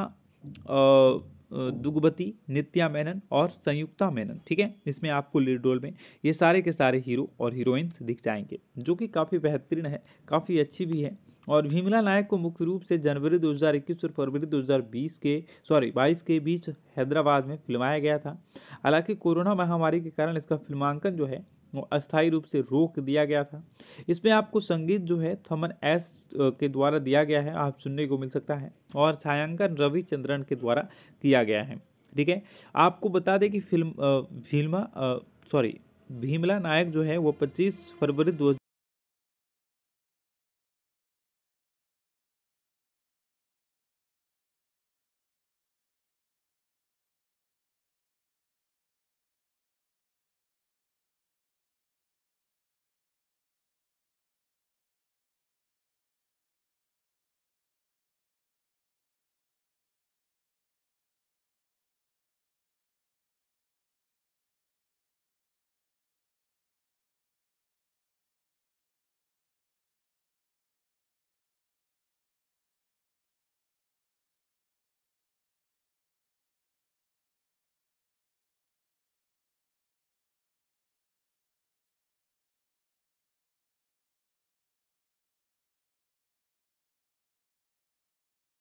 दुगबती नित्या मेनन और संयुक्ता मेनन ठीक है इसमें आपको लीड रोल में ये सारे के सारे हीरो और हीरोइंस दिख जाएंगे जो कि काफ़ी बेहतरीन है काफ़ी अच्छी भी है और भीमला नायक को मुख्य रूप से जनवरी 2021 और फरवरी 2020 के सॉरी 22 के बीच हैदराबाद में फिल्माया गया था हालांकि कोरोना महामारी के कारण इसका फिल्मांकन जो है अस्थायी रूप से रोक दिया गया था इसमें आपको संगीत जो है थमन एस के द्वारा दिया गया है आप सुनने को मिल सकता है और छायांकन रविचंद्रन के द्वारा किया गया है ठीक है आपको बता दें कि फिल्म भीमा सॉरी भीमला नायक जो है वो 25 फरवरी दो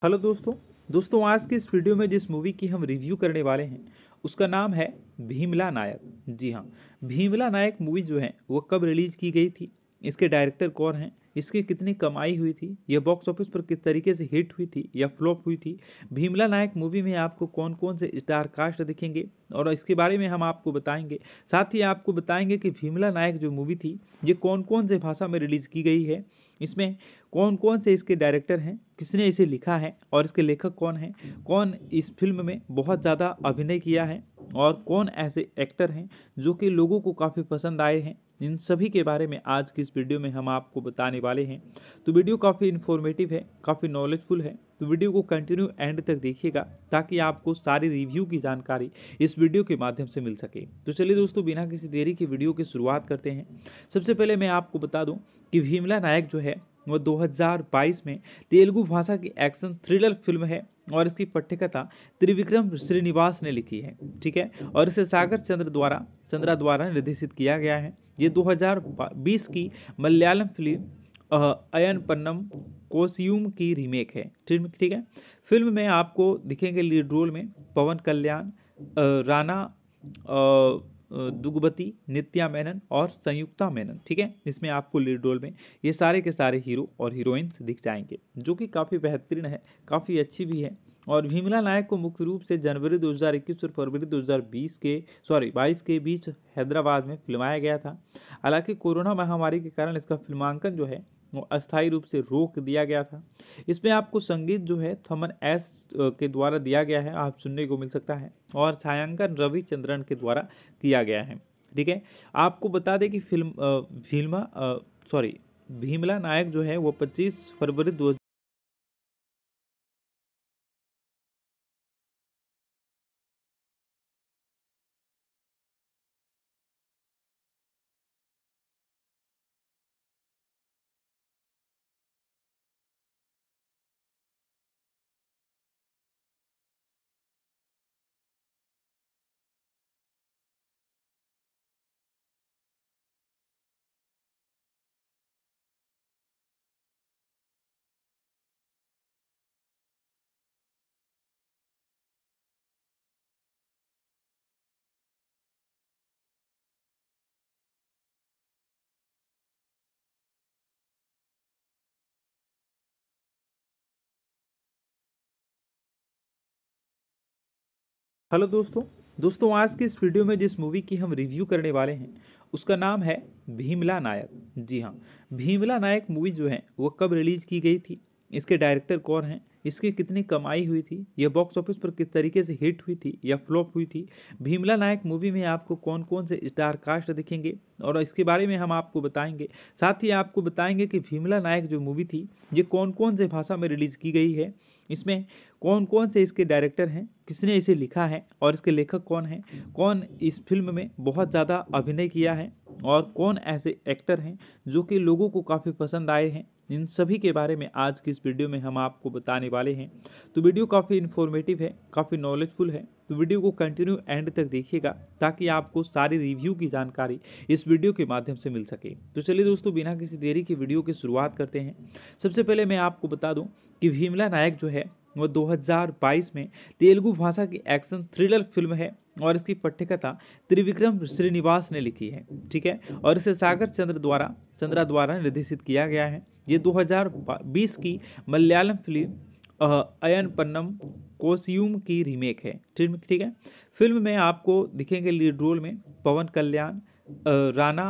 हेलो दोस्तों दोस्तों आज के इस वीडियो में जिस मूवी की हम रिव्यू करने वाले हैं उसका नाम है भीमला नायक जी हाँ भीमला नायक मूवी जो है वो कब रिलीज़ की गई थी इसके डायरेक्टर कौन हैं इसकी कितनी कमाई हुई थी यह बॉक्स ऑफिस पर किस तरीके से हिट हुई थी या फ्लॉप हुई थी भीमला नायक मूवी में आपको कौन कौन से स्टार कास्ट दिखेंगे और इसके बारे में हम आपको बताएंगे साथ ही आपको बताएंगे कि भीमला नायक जो मूवी थी ये कौन कौन से भाषा में रिलीज़ की गई है इसमें कौन कौन से इसके डायरेक्टर हैं किसने इसे लिखा है और इसके लेखक कौन हैं कौन इस फिल्म में बहुत ज़्यादा अभिनय किया है और कौन ऐसे एक्टर हैं जो कि लोगों को काफ़ी पसंद आए हैं इन सभी के बारे में आज की इस वीडियो में हम आपको बताने वाले हैं तो वीडियो काफ़ी इन्फॉर्मेटिव है काफ़ी नॉलेजफुल है तो वीडियो को कंटिन्यू एंड तक देखिएगा ताकि आपको सारी रिव्यू की जानकारी इस वीडियो के माध्यम से मिल सके तो चलिए दोस्तों बिना किसी देरी के वीडियो की शुरुआत करते हैं सबसे पहले मैं आपको बता दूँ कि भीमला नायक जो है वह 2022 में तेलुगु भाषा की एक्शन थ्रिलर फिल्म है और इसकी पठ्यकथा त्रिविक्रम श्रीनिवास ने लिखी है ठीक है और इसे सागर चंद्र द्वारा चंद्रा द्वारा निर्देशित किया गया है ये 2020 की मलयालम फिल्म अयन पन्नम कोस्यूम की रीमेक है ठीक है फिल्म में आपको दिखेंगे लीड रोल में पवन कल्याण राणा दुगबती नित्या मेनन और संयुक्ता मेनन ठीक है इसमें आपको लीड रोल में ये सारे के सारे हीरो और हीरोइंस दिख जाएंगे जो कि काफ़ी बेहतरीन है काफ़ी अच्छी भी है और भीमला नायक को मुख्य रूप से जनवरी 2021 और फरवरी 2020 के सॉरी 22 के बीच हैदराबाद में फिल्माया गया था हालांकि कोरोना महामारी के कारण इसका फिल्मांकन जो है अस्थायी रूप से रोक दिया गया था इसमें आपको संगीत जो है थमन एस के द्वारा दिया गया है आप सुनने को मिल सकता है और छायांकन रविचंद्रन के द्वारा किया गया है ठीक है आपको बता दें कि फिल्म फिल्मा सॉरी भीमला नायक जो है वो 25 फरवरी दो हेलो दोस्तों दोस्तों आज के इस वीडियो में जिस मूवी की हम रिव्यू करने वाले हैं उसका नाम है भीमला नायक जी हाँ भीमला नायक मूवी जो है वो कब रिलीज़ की गई थी इसके डायरेक्टर कौन हैं इसकी कितनी कमाई हुई थी यह बॉक्स ऑफिस पर किस तरीके से हिट हुई थी या फ्लॉप हुई थी भीमला नायक मूवी में आपको कौन कौन से स्टार कास्ट दिखेंगे और इसके बारे में हम आपको बताएंगे साथ ही आपको बताएंगे कि भीमला नायक जो मूवी थी ये कौन कौन से भाषा में रिलीज़ की गई है इसमें कौन कौन से इसके डायरेक्टर हैं किसने इसे लिखा है और इसके लेखक कौन हैं कौन इस फिल्म में बहुत ज़्यादा अभिनय किया है और कौन ऐसे एक्टर हैं जो कि लोगों को काफ़ी पसंद आए हैं इन सभी के बारे में आज की इस वीडियो में हम आपको बताने वाले हैं तो वीडियो काफ़ी इन्फॉर्मेटिव है काफ़ी नॉलेजफुल है तो वीडियो को कंटिन्यू एंड तक देखिएगा ताकि आपको सारी रिव्यू की जानकारी इस वीडियो के माध्यम से मिल सके तो चलिए दोस्तों बिना किसी देरी के वीडियो की शुरुआत करते हैं सबसे पहले मैं आपको बता दूँ कि भीमला नायक जो है वह 2022 में तेलुगु भाषा की एक्शन थ्रिलर फिल्म है और इसकी पठ्यकथा त्रिविक्रम श्रीनिवास ने लिखी है ठीक है और इसे सागर चंद्र द्वारा चंद्रा द्वारा निर्देशित किया गया है ये 2020 की मलयालम फिल्म अयन पन्नम कोसीूम की रीमेक है ठीक है फिल्म में आपको दिखेंगे लीड रोल में पवन कल्याण राना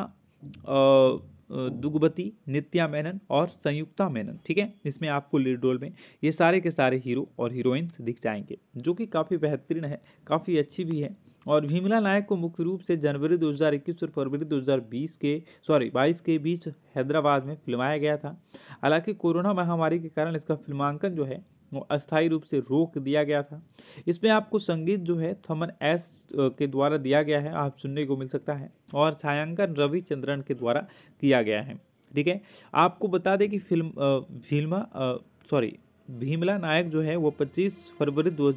दुगबती नित्या मेनन और संयुक्ता मेनन ठीक है इसमें आपको लीड रोल में ये सारे के सारे हीरो और हीरोइंस दिख जाएंगे जो कि काफ़ी बेहतरीन है काफ़ी अच्छी भी है और भीमला नायक को मुख्य रूप से जनवरी 2021 और फरवरी 2020 के सॉरी 22 के बीच हैदराबाद में फिल्माया गया था हालांकि कोरोना महामारी के कारण इसका फिल्मांकन जो है अस्थायी रूप से रोक दिया गया था इसमें आपको संगीत जो है थमन एस के द्वारा दिया गया है आप सुनने को मिल सकता है और छायांकन रविचंद्रन के द्वारा किया गया है ठीक है आपको बता दें कि फिल्म भीमा सॉरी भीमला नायक जो है वो 25 फरवरी दो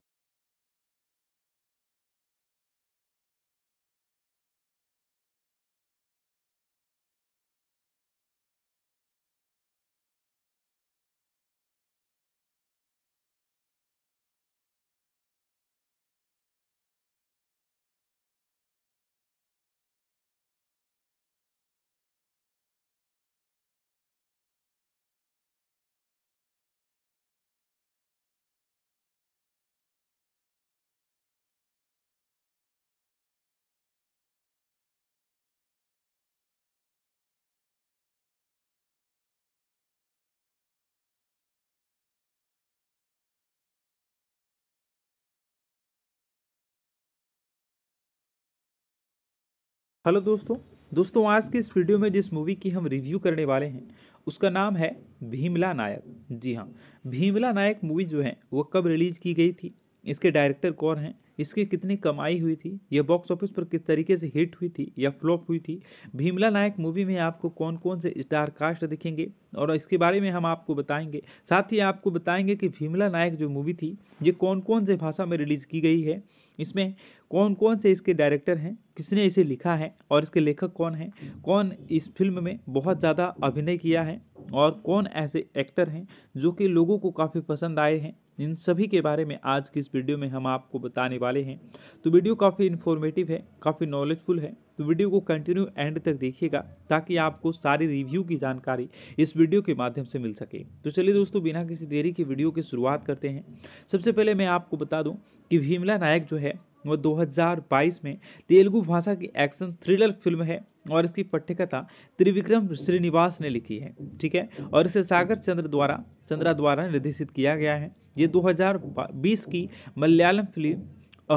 हेलो दोस्तों दोस्तों आज के इस वीडियो में जिस मूवी की हम रिव्यू करने वाले हैं उसका नाम है भीमला नायक जी हाँ भीमला नायक मूवी जो है वो कब रिलीज़ की गई थी इसके डायरेक्टर कौन हैं इसकी कितनी कमाई हुई थी यह बॉक्स ऑफिस पर किस तरीके से हिट हुई थी या फ्लॉप हुई थी भीमला नायक मूवी में आपको कौन कौन से स्टार कास्ट दिखेंगे और इसके बारे में हम आपको बताएंगे साथ ही आपको बताएंगे कि भीमला नायक जो मूवी थी ये कौन कौन से भाषा में रिलीज़ की गई है इसमें कौन कौन से इसके डायरेक्टर हैं किसने इसे लिखा है और इसके लेखक कौन हैं कौन इस फिल्म में बहुत ज़्यादा अभिनय किया है और कौन ऐसे एक्टर हैं जो कि लोगों को काफ़ी पसंद आए हैं इन सभी के बारे में आज की इस वीडियो में हम आपको बताने वाले हैं तो वीडियो काफ़ी इन्फॉर्मेटिव है काफ़ी नॉलेजफुल है तो वीडियो को कंटिन्यू एंड तक देखिएगा ताकि आपको सारी रिव्यू की जानकारी इस वीडियो के माध्यम से मिल सके तो चलिए दोस्तों बिना किसी देरी के वीडियो की शुरुआत करते हैं सबसे पहले मैं आपको बता दूँ कि भीमला नायक जो है वह 2022 में तेलुगु भाषा की एक्शन थ्रिलर फिल्म है और इसकी पठ्यकथा त्रिविक्रम श्रीनिवास ने लिखी है ठीक है और इसे सागर चंद्र द्वारा चंद्रा द्वारा निर्देशित किया गया है ये 2020 की मलयालम फिल्म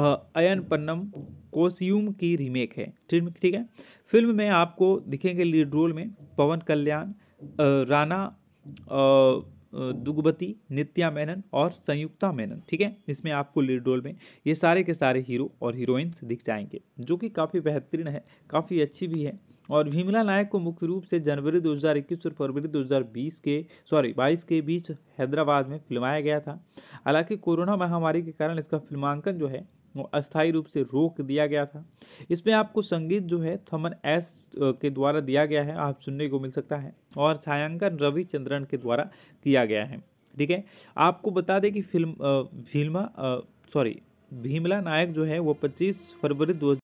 अयन पन्नम कोस्यूम की रीमेक है ठीक है फिल्म में आपको दिखेंगे लीड रोल में पवन कल्याण राणा दुगबती नित्या मेनन और संयुक्ता मेनन ठीक है इसमें आपको लीड रोल में ये सारे के सारे हीरो और हीरोइंस दिख जाएंगे जो कि काफ़ी बेहतरीन है काफ़ी अच्छी भी है और भीमला नायक को मुख्य रूप से जनवरी 2021 और फरवरी 2020 के सॉरी 22 के बीच हैदराबाद में फिल्माया गया था हालांकि कोरोना महामारी के कारण इसका फिल्मांकन जो है अस्थायी रूप से रोक दिया गया था इसमें आपको संगीत जो है थमन एस के द्वारा दिया गया है आप सुनने को मिल सकता है और छायांकन रविचंद्रन के द्वारा किया गया है ठीक है आपको बता दें कि फिल्म फिल्मा सॉरी भीमला नायक जो है वो 25 फरवरी दो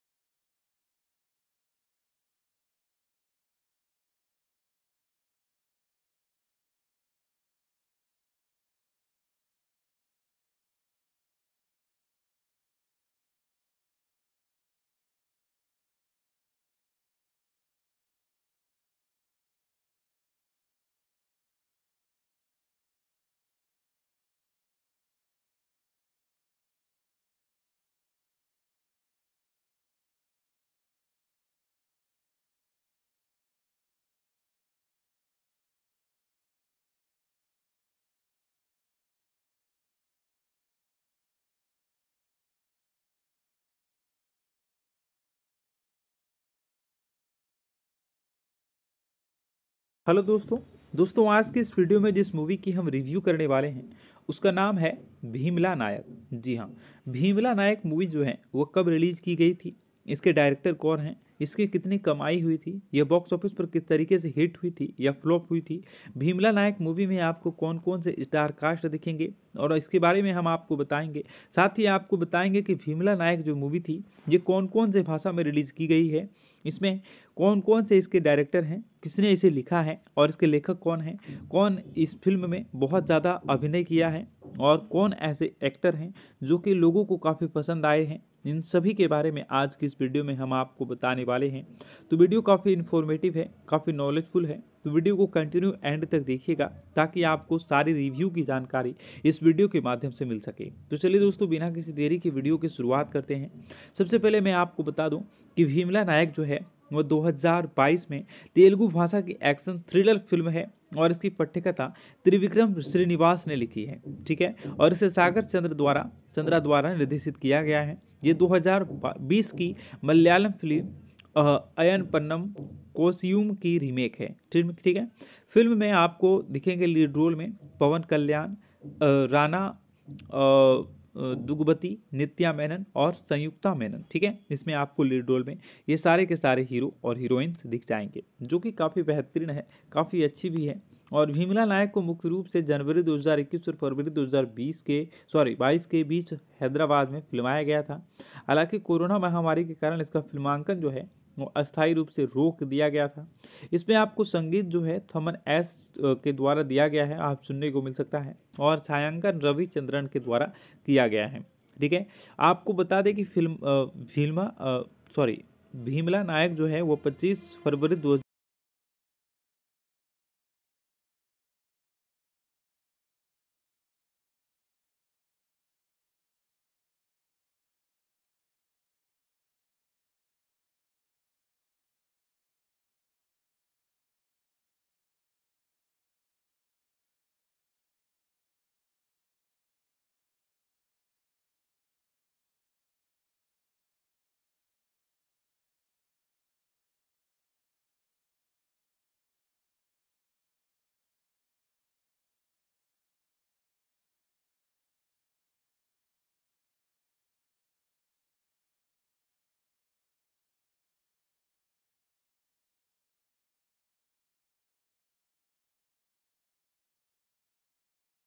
हेलो दोस्तों दोस्तों आज के इस वीडियो में जिस मूवी की हम रिव्यू करने वाले हैं उसका नाम है भीमला नायक जी हाँ भीमला नायक मूवी जो है वो कब रिलीज़ की गई थी इसके डायरेक्टर कौन हैं इसकी कितनी कमाई हुई थी यह बॉक्स ऑफिस पर किस तरीके से हिट हुई थी या फ्लॉप हुई थी भीमला नायक मूवी में आपको कौन कौन से स्टार कास्ट दिखेंगे और इसके बारे में हम आपको बताएंगे साथ ही आपको बताएंगे कि भीमला नायक जो मूवी थी ये कौन कौन से भाषा में रिलीज़ की गई है इसमें कौन कौन से इसके डायरेक्टर हैं किसने इसे लिखा है और इसके लेखक कौन हैं कौन इस फिल्म में बहुत ज़्यादा अभिनय किया है और कौन ऐसे एक्टर हैं जो कि लोगों को काफ़ी पसंद आए हैं इन सभी के बारे में आज की इस वीडियो में हम आपको बताने वाले हैं तो वीडियो काफ़ी इन्फॉर्मेटिव है काफ़ी नॉलेजफुल है तो वीडियो को कंटिन्यू एंड तक देखिएगा ताकि आपको सारी रिव्यू की जानकारी इस वीडियो के माध्यम से मिल सके तो चलिए दोस्तों बिना किसी देरी के वीडियो की शुरुआत करते हैं सबसे पहले मैं आपको बता दूँ कि भीमला नायक जो है वह 2022 में तेलुगु भाषा की एक्शन थ्रिलर फिल्म है और इसकी पठ्यकथा त्रिविक्रम श्रीनिवास ने लिखी है ठीक है और इसे सागर चंद्र द्वारा चंद्रा द्वारा निर्देशित किया गया है ये 2020 की मलयालम फिल्म अयन पन्नम कोसियूम की रीमेक है ठीक है फिल्म में आपको दिखेंगे लीड रोल में पवन कल्याण राणा दुगबती नित्या मेनन और संयुक्ता मेनन ठीक है इसमें आपको लीड रोल में ये सारे के सारे हीरो और हीरोइंस दिख जाएंगे जो कि काफ़ी बेहतरीन है काफ़ी अच्छी भी है और भीमला नायक को मुख्य रूप से जनवरी 2021 और फरवरी 2020 के सॉरी 22 के बीच हैदराबाद में फिल्माया गया था हालांकि कोरोना महामारी के कारण इसका फिल्मांकन जो है अस्थायी रूप से रोक दिया गया था इसमें आपको संगीत जो है थमन एस के द्वारा दिया गया है आप सुनने को मिल सकता है और छायांकन रविचंद्रन के द्वारा किया गया है ठीक है आपको बता दें कि फिल्म फिल्मा सॉरी भीमला नायक जो है वो 25 फरवरी दो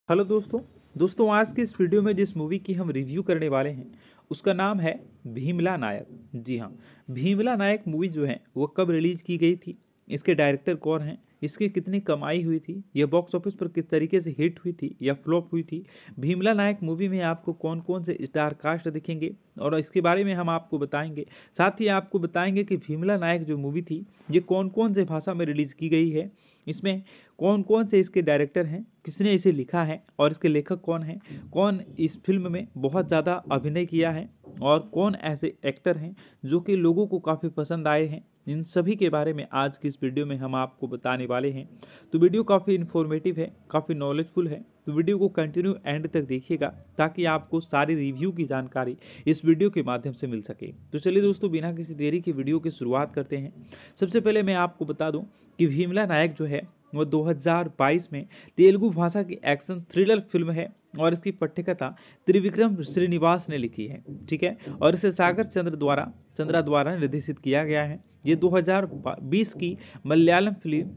हेलो दोस्तों दोस्तों आज के इस वीडियो में जिस मूवी की हम रिव्यू करने वाले हैं उसका नाम है भीमला नायक जी हाँ भीमला नायक मूवी जो है वो कब रिलीज़ की गई थी इसके डायरेक्टर कौन हैं इसकी कितनी कमाई हुई थी यह बॉक्स ऑफिस पर किस तरीके से हिट हुई थी या फ्लॉप हुई थी भीमला नायक मूवी में आपको कौन कौन से स्टार कास्ट दिखेंगे और इसके बारे में हम आपको बताएंगे साथ ही आपको बताएंगे कि भीमला नायक जो मूवी थी ये कौन कौन से भाषा में रिलीज़ की गई है इसमें कौन कौन से इसके डायरेक्टर हैं किसने इसे लिखा है और इसके लेखक कौन हैं कौन इस फिल्म में बहुत ज़्यादा अभिनय किया है और कौन ऐसे एक्टर हैं जो कि लोगों को काफ़ी पसंद आए हैं इन सभी के बारे में आज की इस वीडियो में हम आपको बताने वाले हैं तो वीडियो काफ़ी इन्फॉर्मेटिव है काफ़ी नॉलेजफुल है तो वीडियो को कंटिन्यू एंड तक देखिएगा ताकि आपको सारी रिव्यू की जानकारी इस वीडियो के माध्यम से मिल सके तो चलिए दोस्तों बिना किसी देरी के वीडियो की शुरुआत करते हैं सबसे पहले मैं आपको बता दूँ कि भीमला नायक जो है वह 2022 में तेलुगु भाषा की एक्शन थ्रिलर फिल्म है और इसकी पठ्यकथा त्रिविक्रम श्रीनिवास ने लिखी है ठीक है और इसे सागर चंद्र द्वारा चंद्रा द्वारा निर्देशित किया गया है ये 2020 की मलयालम फिल्म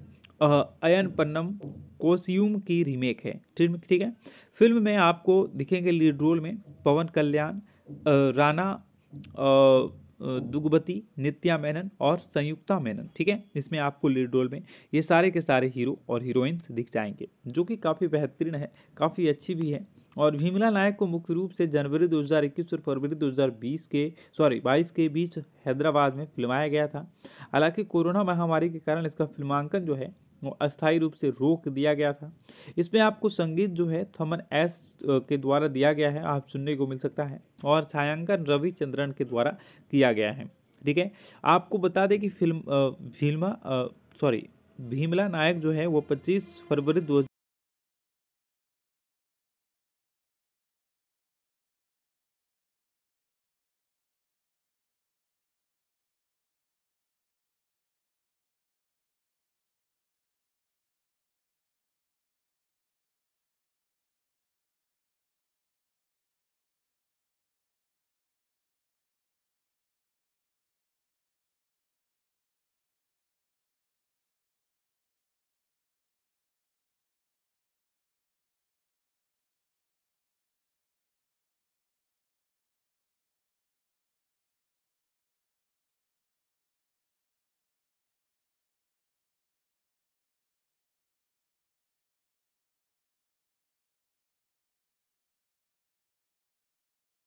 अयन पन्नम कोस्यूम की रीमेक है ठीक है फिल्म में आपको दिखेंगे लीड रोल में पवन कल्याण राना दुगबती नित्या मेनन और संयुक्ता मेनन ठीक है इसमें आपको लीड रोल में ये सारे के सारे हीरो और हीरोइंस दिख जाएंगे जो कि काफ़ी बेहतरीन है काफ़ी अच्छी भी है और भीमला नायक को मुख्य रूप से जनवरी 2021 और फरवरी 2020 के सॉरी 22 के बीच हैदराबाद में फिल्माया गया था हालांकि कोरोना महामारी के कारण इसका फिल्मांकन जो है अस्थायी रूप से रोक दिया गया था इसमें आपको संगीत जो है थमन एस के द्वारा दिया गया है आप सुनने को मिल सकता है और छायांकन रविचंद्रन के द्वारा किया गया है ठीक है आपको बता दें कि फिल्म भीमा सॉरी भीमला नायक जो है वो 25 फरवरी दो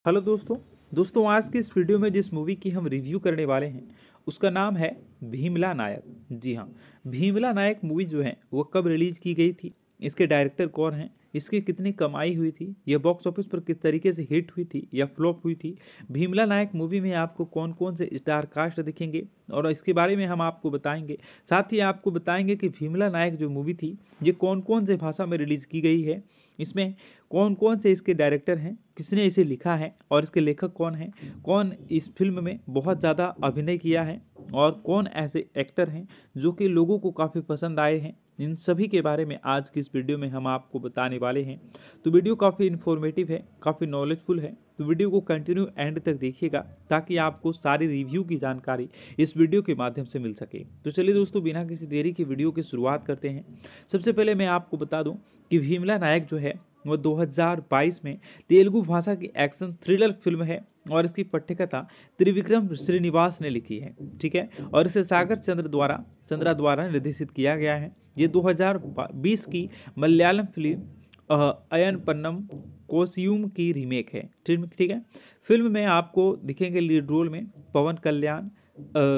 हेलो दोस्तों दोस्तों आज के इस वीडियो में जिस मूवी की हम रिव्यू करने वाले हैं उसका नाम है भीमला नायक जी हाँ भीमला नायक मूवी जो है वो कब रिलीज़ की गई थी इसके डायरेक्टर कौन हैं इसकी कितनी कमाई हुई थी यह बॉक्स ऑफिस पर किस तरीके से हिट हुई थी या फ्लॉप हुई थी भीमला नायक मूवी में आपको कौन कौन से स्टार कास्ट दिखेंगे और इसके बारे में हम आपको बताएंगे साथ ही आपको बताएंगे कि भीमला नायक जो मूवी थी ये कौन कौन से भाषा में रिलीज़ की गई है इसमें कौन कौन से इसके डायरेक्टर हैं किसने इसे लिखा है और इसके लेखक कौन हैं कौन इस फिल्म में बहुत ज़्यादा अभिनय किया है और कौन ऐसे एक्टर हैं जो कि लोगों को काफ़ी पसंद आए हैं इन सभी के बारे में आज की इस वीडियो में हम आपको बताने वाले हैं तो वीडियो काफ़ी इन्फॉर्मेटिव है काफ़ी नॉलेजफुल है तो वीडियो को कंटिन्यू एंड तक देखिएगा ताकि आपको सारी रिव्यू की जानकारी इस वीडियो के माध्यम से मिल सके तो चलिए दोस्तों बिना किसी देरी के वीडियो की शुरुआत करते हैं सबसे पहले मैं आपको बता दूँ कि भीमला नायक जो है वो 2022 में तेलुगु भाषा की एक्शन थ्रिलर फिल्म है और इसकी पठ्यकथा त्रिविक्रम श्रीनिवास ने लिखी है ठीक है और इसे सागर चंद्र द्वारा चंद्रा द्वारा निर्देशित किया गया है ये 2020 की मलयालम फिल्म अयन पन्नम कोस्यूम की रीमेक है ठीक है फिल्म में आपको दिखेंगे लीड रोल में पवन कल्याण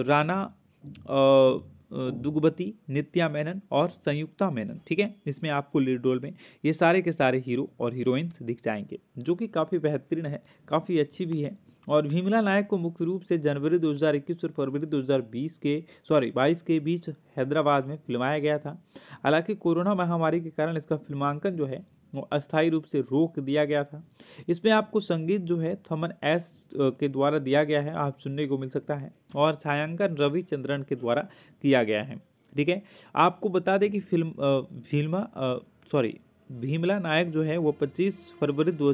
राणा दुगबती नित्या मेनन और संयुक्ता मेनन ठीक है इसमें आपको लीड रोल में ये सारे के सारे हीरो और हीरोइंस दिख जाएंगे जो कि काफ़ी बेहतरीन है काफ़ी अच्छी भी है और भीमला नायक को मुख्य रूप से जनवरी 2021 और फरवरी 2020 के सॉरी 22 के बीच हैदराबाद में फिल्माया गया था हालांकि कोरोना महामारी के कारण इसका फिल्मांकन जो है अस्थायी रूप से रोक दिया गया था इसमें आपको संगीत जो है थमन एस के द्वारा दिया गया है आप सुनने को मिल सकता है और छायांकन रविचंद्रन के द्वारा किया गया है ठीक है आपको बता दें कि फिल्म फिल्मा सॉरी भीमला नायक जो है वो 25 फरवरी दो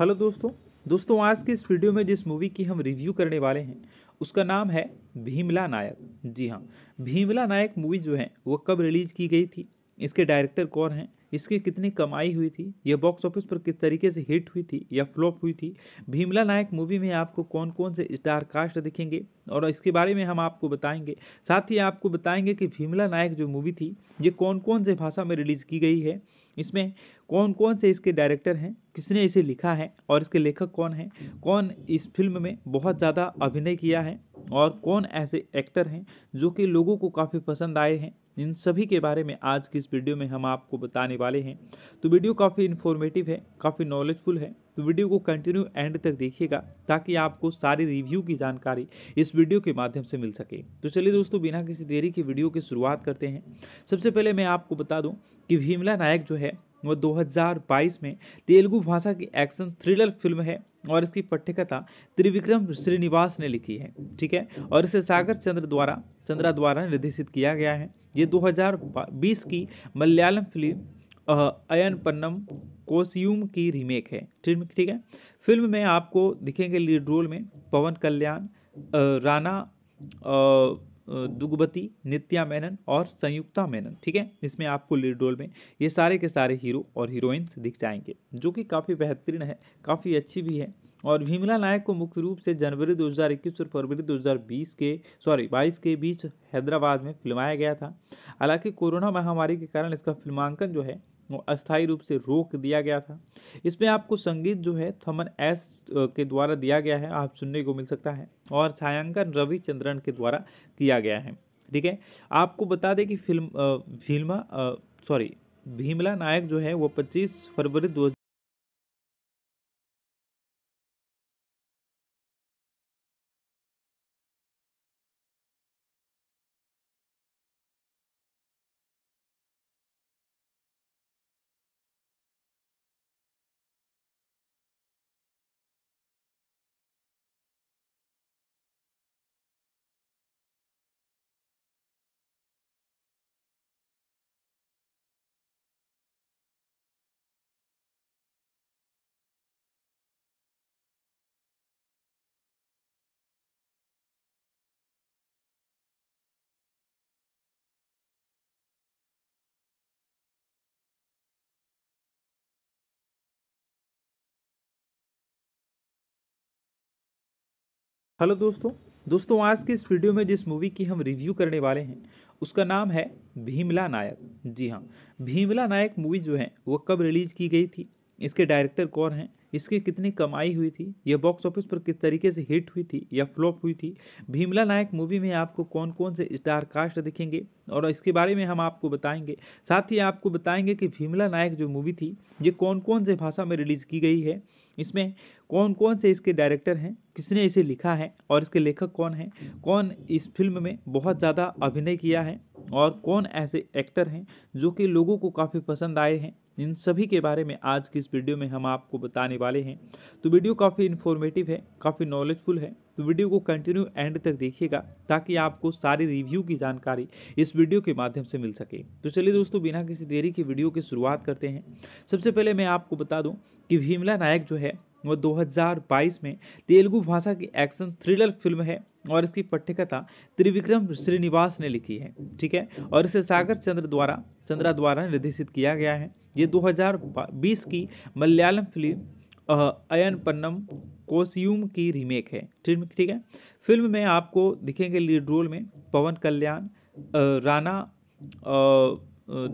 हेलो दोस्तों दोस्तों आज के इस वीडियो में जिस मूवी की हम रिव्यू करने वाले हैं उसका नाम है भीमला नायक जी हाँ भीमला नायक मूवी जो है वो कब रिलीज़ की गई थी इसके डायरेक्टर कौन हैं इसकी कितनी कमाई हुई थी यह बॉक्स ऑफिस पर किस तरीके से हिट हुई थी या फ्लॉप हुई थी भीमला नायक मूवी में आपको कौन कौन से स्टार कास्ट दिखेंगे और इसके बारे में हम आपको बताएंगे साथ ही आपको बताएंगे कि भीमला नायक जो मूवी थी ये कौन कौन से भाषा में रिलीज़ की गई है इसमें कौन कौन से इसके डायरेक्टर हैं किसने इसे लिखा है और इसके लेखक कौन हैं कौन इस फिल्म में बहुत ज़्यादा अभिनय किया है और कौन ऐसे एक्टर हैं जो कि लोगों को काफ़ी पसंद आए हैं इन सभी के बारे में आज की इस वीडियो में हम आपको बताने वाले हैं तो वीडियो काफ़ी इन्फॉर्मेटिव है काफ़ी नॉलेजफुल है तो वीडियो को कंटिन्यू एंड तक देखिएगा ताकि आपको सारी रिव्यू की जानकारी इस वीडियो के माध्यम से मिल सके तो चलिए दोस्तों बिना किसी देरी के वीडियो की शुरुआत करते हैं सबसे पहले मैं आपको बता दूँ कि भीमला नायक जो है वह 2022 में तेलुगु भाषा की एक्शन थ्रिलर फिल्म है और इसकी पठ्यकथा त्रिविक्रम श्रीनिवास ने लिखी है ठीक है और इसे सागर चंद्र द्वारा चंद्रा द्वारा निर्देशित किया गया है ये 2020 की मलयालम फिल्म अयन पन्नम कोसियूम की रीमेक है ठीक है फिल्म में आपको दिखेंगे लीड रोल में पवन कल्याण राणा दुगबती नित्या मेनन और संयुक्ता मेनन ठीक है इसमें आपको लीड रोल में ये सारे के सारे हीरो और हीरोइंस दिख जाएंगे जो कि काफ़ी बेहतरीन है काफ़ी अच्छी भी है और भीमला नायक को मुख्य रूप से जनवरी 2021 और फरवरी 2020 के सॉरी 22 के बीच हैदराबाद में फिल्माया गया था हालांकि कोरोना महामारी के कारण इसका फिल्मांकन जो है और अस्थायी रूप से रोक दिया गया था इसमें आपको संगीत जो है थमन एस के द्वारा दिया गया है आप सुनने को मिल सकता है और छायांकन रविचंद्रन के द्वारा किया गया है ठीक है आपको बता दें कि फिल्म फिल्मा सॉरी भीमला नायक जो है वो 25 फरवरी दो हेलो दोस्तों दोस्तों आज के इस वीडियो में जिस मूवी की हम रिव्यू करने वाले हैं उसका नाम है भीमला नायक जी हाँ भीमला नायक मूवी जो है वो कब रिलीज़ की गई थी इसके डायरेक्टर कौन हैं इसकी कितनी कमाई हुई थी यह बॉक्स ऑफिस पर किस तरीके से हिट हुई थी या फ्लॉप हुई थी भीमला नायक मूवी में आपको कौन कौन से स्टार कास्ट दिखेंगे और इसके बारे में हम आपको बताएंगे साथ ही आपको बताएंगे कि भीमला नायक जो मूवी थी ये कौन कौन से भाषा में रिलीज़ की गई है इसमें कौन कौन से इसके डायरेक्टर हैं किसने इसे लिखा है और इसके लेखक कौन हैं कौन इस फिल्म में बहुत ज़्यादा अभिनय किया है और कौन ऐसे एक्टर हैं जो कि लोगों को काफ़ी पसंद आए हैं इन सभी के बारे में आज की इस वीडियो में हम आपको बताने वाले हैं तो वीडियो काफ़ी इन्फॉर्मेटिव है काफ़ी नॉलेजफुल है तो वीडियो को कंटिन्यू एंड तक देखिएगा ताकि आपको सारी रिव्यू की जानकारी इस वीडियो के माध्यम से मिल सके तो चलिए दोस्तों बिना किसी देरी के वीडियो की शुरुआत करते हैं सबसे पहले मैं आपको बता दूँ कि भीमला नायक जो है वह 2022 में तेलुगु भाषा की एक्शन थ्रिलर फिल्म है और इसकी पठ्यकथा त्रिविक्रम श्रीनिवास ने लिखी है ठीक है और इसे सागर चंद्र द्वारा चंद्रा द्वारा निर्देशित किया गया है ये 2020 की मलयालम फिल्म अयन पन्नम कोस्यूम की रीमेक है ठीक ठीक है फिल्म में आपको दिखेंगे लीड रोल में पवन कल्याण राना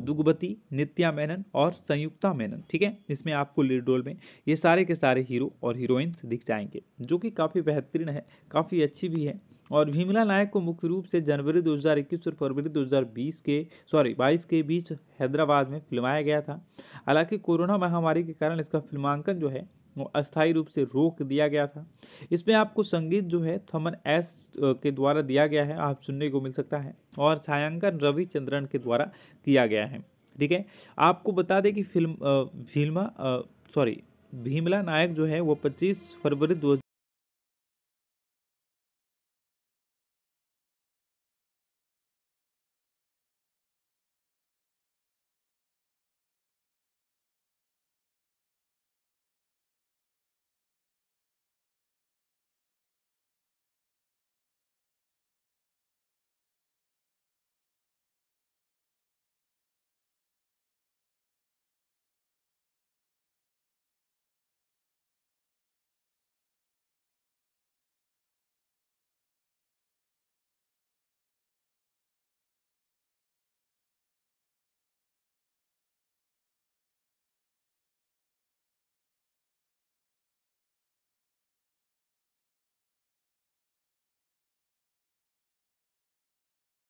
दुगबती नित्या मेनन और संयुक्ता मेनन ठीक है इसमें आपको लीड रोल में ये सारे के सारे हीरो और हीरोइंस दिख जाएंगे जो कि काफ़ी बेहतरीन है काफ़ी अच्छी भी है और भीमला नायक को मुख्य रूप से जनवरी 2021 और फरवरी 2020 के सॉरी 22 के बीच हैदराबाद में फिल्माया गया था हालांकि कोरोना महामारी के कारण इसका फिल्मांकन जो है अस्थायी रूप से रोक दिया गया था इसमें आपको संगीत जो है थमन एस के द्वारा दिया गया है आप सुनने को मिल सकता है और छायांकन रविचंद्रन के द्वारा किया गया है ठीक है आपको बता दें कि फिल्म फिल्मा सॉरी भीमला नायक जो है वो 25 फरवरी दो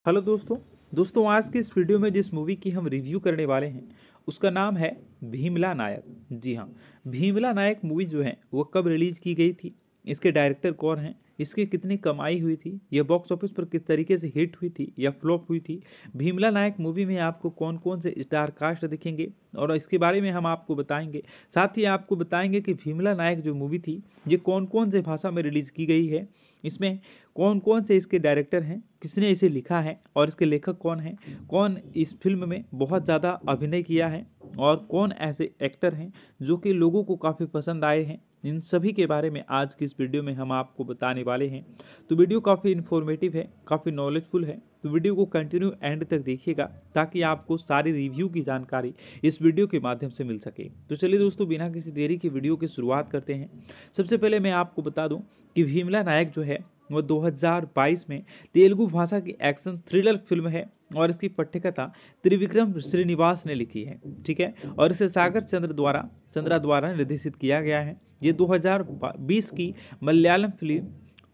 हेलो दोस्तों दोस्तों आज के इस वीडियो में जिस मूवी की हम रिव्यू करने वाले हैं उसका नाम है भीमला नायक जी हाँ भीमला नायक मूवी जो है वो कब रिलीज़ की गई थी इसके डायरेक्टर कौन हैं इसकी कितनी कमाई हुई थी यह बॉक्स ऑफिस पर किस तरीके से हिट हुई थी या फ्लॉप हुई थी भीमला नायक मूवी में आपको कौन कौन से स्टार कास्ट दिखेंगे और इसके बारे में हम आपको बताएंगे साथ ही आपको बताएंगे कि भीमला नायक जो मूवी थी ये कौन कौन से भाषा में रिलीज़ की गई है इसमें कौन कौन से इसके डायरेक्टर हैं किसने इसे लिखा है और इसके लेखक कौन हैं कौन इस फिल्म में बहुत ज़्यादा अभिनय किया है और कौन ऐसे एक्टर हैं जो कि लोगों को काफ़ी पसंद आए हैं इन सभी के बारे में आज की इस वीडियो में हम आपको बताने होने वाले हैं तो वीडियो काफ़ी इन्फॉर्मेटिव है काफ़ी नॉलेजफुल है तो वीडियो को कंटिन्यू एंड तक देखिएगा ताकि आपको सारी रिव्यू की जानकारी इस वीडियो के माध्यम से मिल सके तो चलिए दोस्तों बिना किसी देरी के वीडियो की शुरुआत करते हैं सबसे पहले मैं आपको बता दूँ कि भीमला नायक जो है वह 2022 में तेलुगु भाषा की एक्शन थ्रिलर फिल्म है और इसकी पठ्यकथा त्रिविक्रम श्रीनिवास ने लिखी है ठीक है और इसे सागर चंद्र द्वारा चंद्रा द्वारा निर्देशित किया गया है ये 2020 की मलयालम फिल्म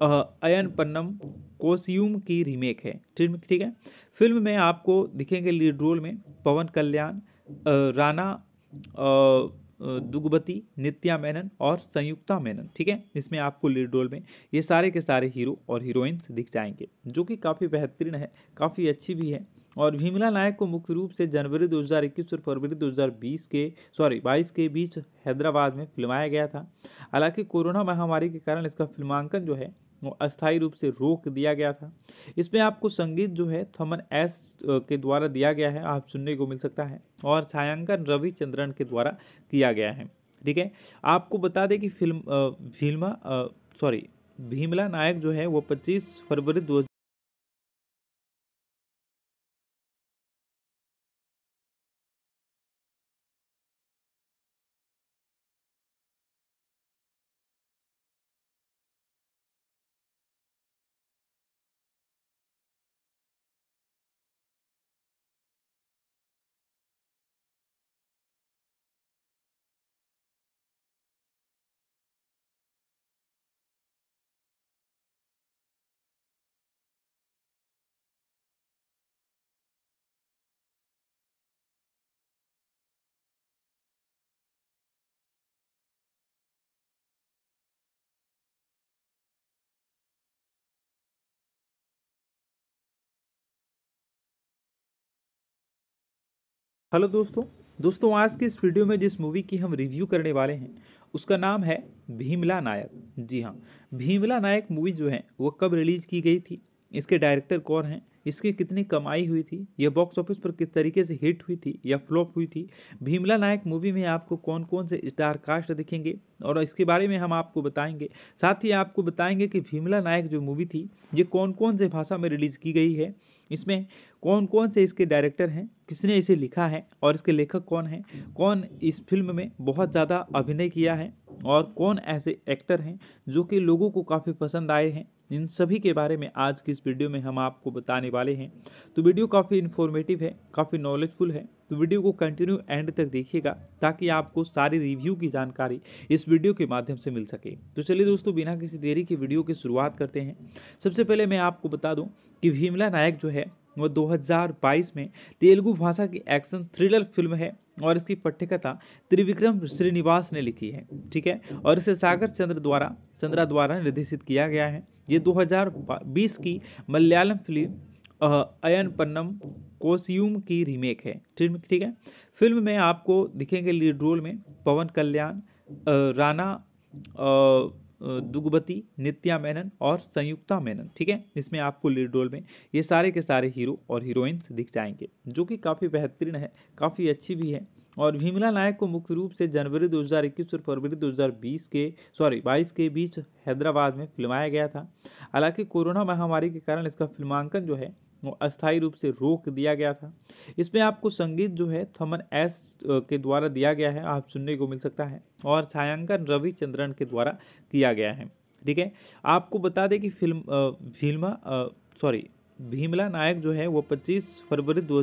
अयन पन्नम कोस्यूम की रीमेक है ठीक है फिल्म में आपको दिखेंगे लीड रोल में पवन कल्याण राना दुगबती नित्या मेनन और संयुक्ता मेनन ठीक है इसमें आपको लीड रोल में ये सारे के सारे हीरो और हीरोइंस दिख जाएंगे जो कि काफ़ी बेहतरीन है काफ़ी अच्छी भी है और भीमला नायक को मुख्य रूप से जनवरी 2021 और फरवरी 2020 के सॉरी 22 के बीच हैदराबाद में फिल्माया गया था हालांकि कोरोना महामारी के कारण इसका फिल्मांकन जो है वो अस्थायी रूप से रोक दिया गया था इसमें आपको संगीत जो है थमन एस के द्वारा दिया गया है आप सुनने को मिल सकता है और छायांकन रविचंद्रन के द्वारा किया गया है ठीक है आपको बता दें कि फिल्म फिल्मा सॉरी भीमला नायक जो है वो 25 फरवरी दो हेलो दोस्तों दोस्तों आज के इस वीडियो में जिस मूवी की हम रिव्यू करने वाले हैं उसका नाम है भीमला नायक जी हाँ भीमला नायक मूवी जो है वो कब रिलीज़ की गई थी इसके डायरेक्टर कौन हैं इसकी कितनी कमाई हुई थी यह बॉक्स ऑफिस पर किस तरीके से हिट हुई थी या फ्लॉप हुई थी भीमला नायक मूवी में आपको कौन कौन से स्टार कास्ट दिखेंगे और इसके बारे में हम आपको बताएंगे साथ ही आपको बताएंगे कि भीमला नायक जो मूवी थी ये कौन कौन से भाषा में रिलीज़ की गई है इसमें कौन कौन से इसके डायरेक्टर हैं किसने इसे लिखा है और इसके लेखक कौन हैं कौन इस फिल्म में बहुत ज़्यादा अभिनय किया है और कौन ऐसे एक्टर हैं जो कि लोगों को काफ़ी पसंद आए हैं इन सभी के बारे में आज की इस वीडियो में हम आपको बताने वाले हैं तो वीडियो काफ़ी इन्फॉर्मेटिव है काफ़ी नॉलेजफुल है तो वीडियो को कंटिन्यू एंड तक देखिएगा ताकि आपको सारी रिव्यू की जानकारी इस वीडियो के माध्यम से मिल सके तो चलिए दोस्तों बिना किसी देरी के वीडियो की शुरुआत करते हैं सबसे पहले मैं आपको बता दूँ कि भीमला नायक जो है वह 2022 में तेलुगु भाषा की एक्शन थ्रिलर फिल्म है और इसकी पठ्यकथा त्रिविक्रम श्रीनिवास ने लिखी है ठीक है और इसे सागर चंद्र द्वारा चंद्रा द्वारा निर्देशित किया गया है ये 2020 की मलयालम फिल्म अयन पन्नम कोसियूम की रीमेक है ठीक है फिल्म में आपको दिखेंगे लीड रोल में पवन कल्याण राणा दुगबती नित्या मेनन और संयुक्ता मेनन ठीक है इसमें आपको लीड रोल में ये सारे के सारे हीरो और हीरोइंस दिख जाएंगे जो कि काफ़ी बेहतरीन है काफ़ी अच्छी भी है और भीमला नायक को मुख्य रूप से जनवरी 2021 और फरवरी 2020 के सॉरी 22 के बीच हैदराबाद में फिल्माया गया था हालांकि कोरोना महामारी के कारण इसका फिल्मांकन जो है अस्थायी रूप से रोक दिया गया था इसमें आपको संगीत जो है थमन एस के द्वारा दिया गया है आप सुनने को मिल सकता है और छायांकन रविचंद्रन के द्वारा किया गया है ठीक है आपको बता दें कि फिल्म भीमा सॉरी भीमला नायक जो है वो 25 फरवरी दो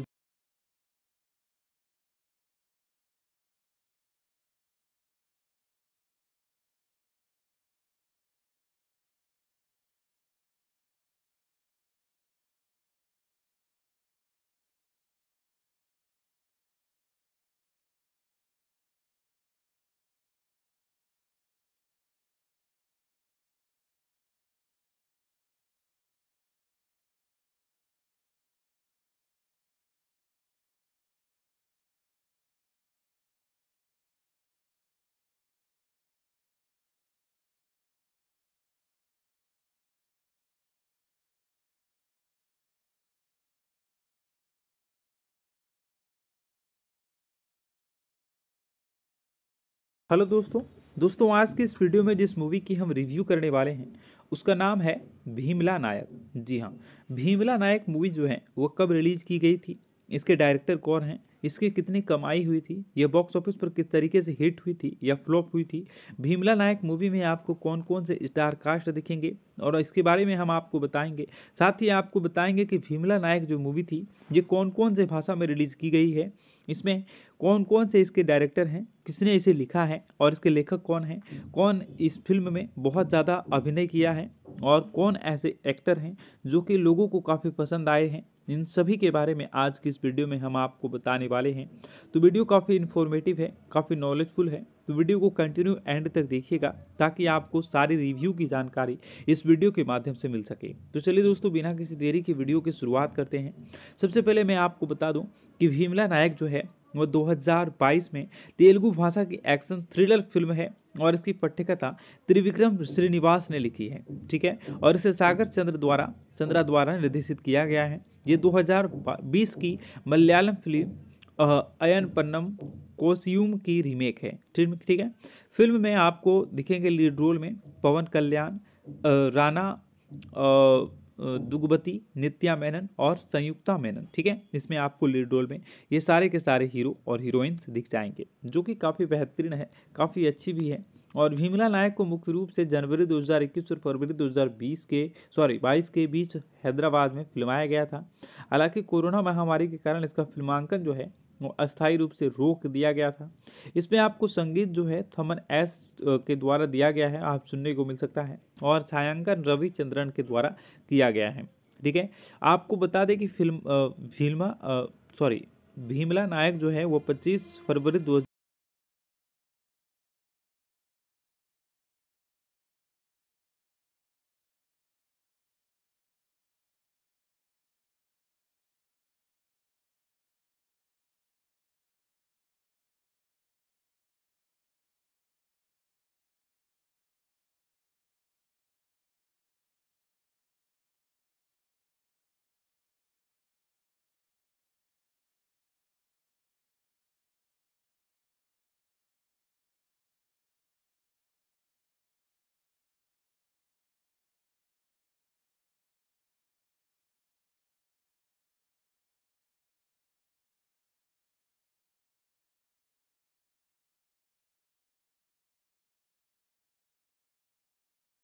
हेलो दोस्तों दोस्तों आज के इस वीडियो में जिस मूवी की हम रिव्यू करने वाले हैं उसका नाम है भीमला नायक जी हाँ भीमला नायक मूवी जो है वो कब रिलीज़ की गई थी इसके डायरेक्टर कौन हैं इसकी कितनी कमाई हुई थी यह बॉक्स ऑफिस पर किस तरीके से हिट हुई थी या फ्लॉप हुई थी भीमला नायक मूवी में आपको कौन कौन से स्टार कास्ट दिखेंगे और इसके बारे में हम आपको बताएंगे साथ ही आपको बताएंगे कि भीमला नायक जो मूवी थी ये कौन कौन से भाषा में रिलीज़ की गई है इसमें कौन कौन से इसके डायरेक्टर हैं किसने इसे लिखा है और इसके लेखक कौन हैं कौन इस फिल्म में बहुत ज़्यादा अभिनय किया है और कौन ऐसे एक्टर हैं जो कि लोगों को काफ़ी पसंद आए हैं इन सभी के बारे में आज की इस वीडियो में हम आपको बताने वाले हैं तो वीडियो काफ़ी इन्फॉर्मेटिव है काफ़ी नॉलेजफुल है तो वीडियो को कंटिन्यू एंड तक देखिएगा ताकि आपको सारी रिव्यू की जानकारी इस वीडियो के माध्यम से मिल सके तो चलिए दोस्तों बिना किसी देरी के वीडियो की शुरुआत करते हैं सबसे पहले मैं आपको बता दूँ कि भीमला नायक जो है वह 2022 में तेलुगु भाषा की एक्शन थ्रिलर फिल्म है और इसकी पठ्यकथा त्रिविक्रम श्रीनिवास ने लिखी है ठीक है और इसे सागर चंद्र द्वारा चंद्रा द्वारा निर्देशित किया गया है ये 2020 की मलयालम फिल्म अयन पन्नम कोस्यूम की रीमेक है ठीक है फिल्म में आपको दिखेंगे लीड रोल में पवन कल्याण राना दुगबती नित्या मेनन और संयुक्ता मेनन ठीक है इसमें आपको लीड रोल में ये सारे के सारे हीरो और हीरोइंस दिख जाएंगे जो कि काफ़ी बेहतरीन है काफ़ी अच्छी भी है और भीमला नायक को मुख्य रूप से जनवरी 2021 और फरवरी 2020 के सॉरी 22 के बीच हैदराबाद में फिल्माया गया था हालांकि कोरोना महामारी के कारण इसका फिल्मांकन जो है अस्थायी रूप से रोक दिया गया था इसमें आपको संगीत जो है थमन एस के द्वारा दिया गया है आप सुनने को मिल सकता है और छायांकन रविचंद्रन के द्वारा किया गया है ठीक है आपको बता दें कि फिल्म फिल्मा सॉरी भीमला नायक जो है वो 25 फरवरी दो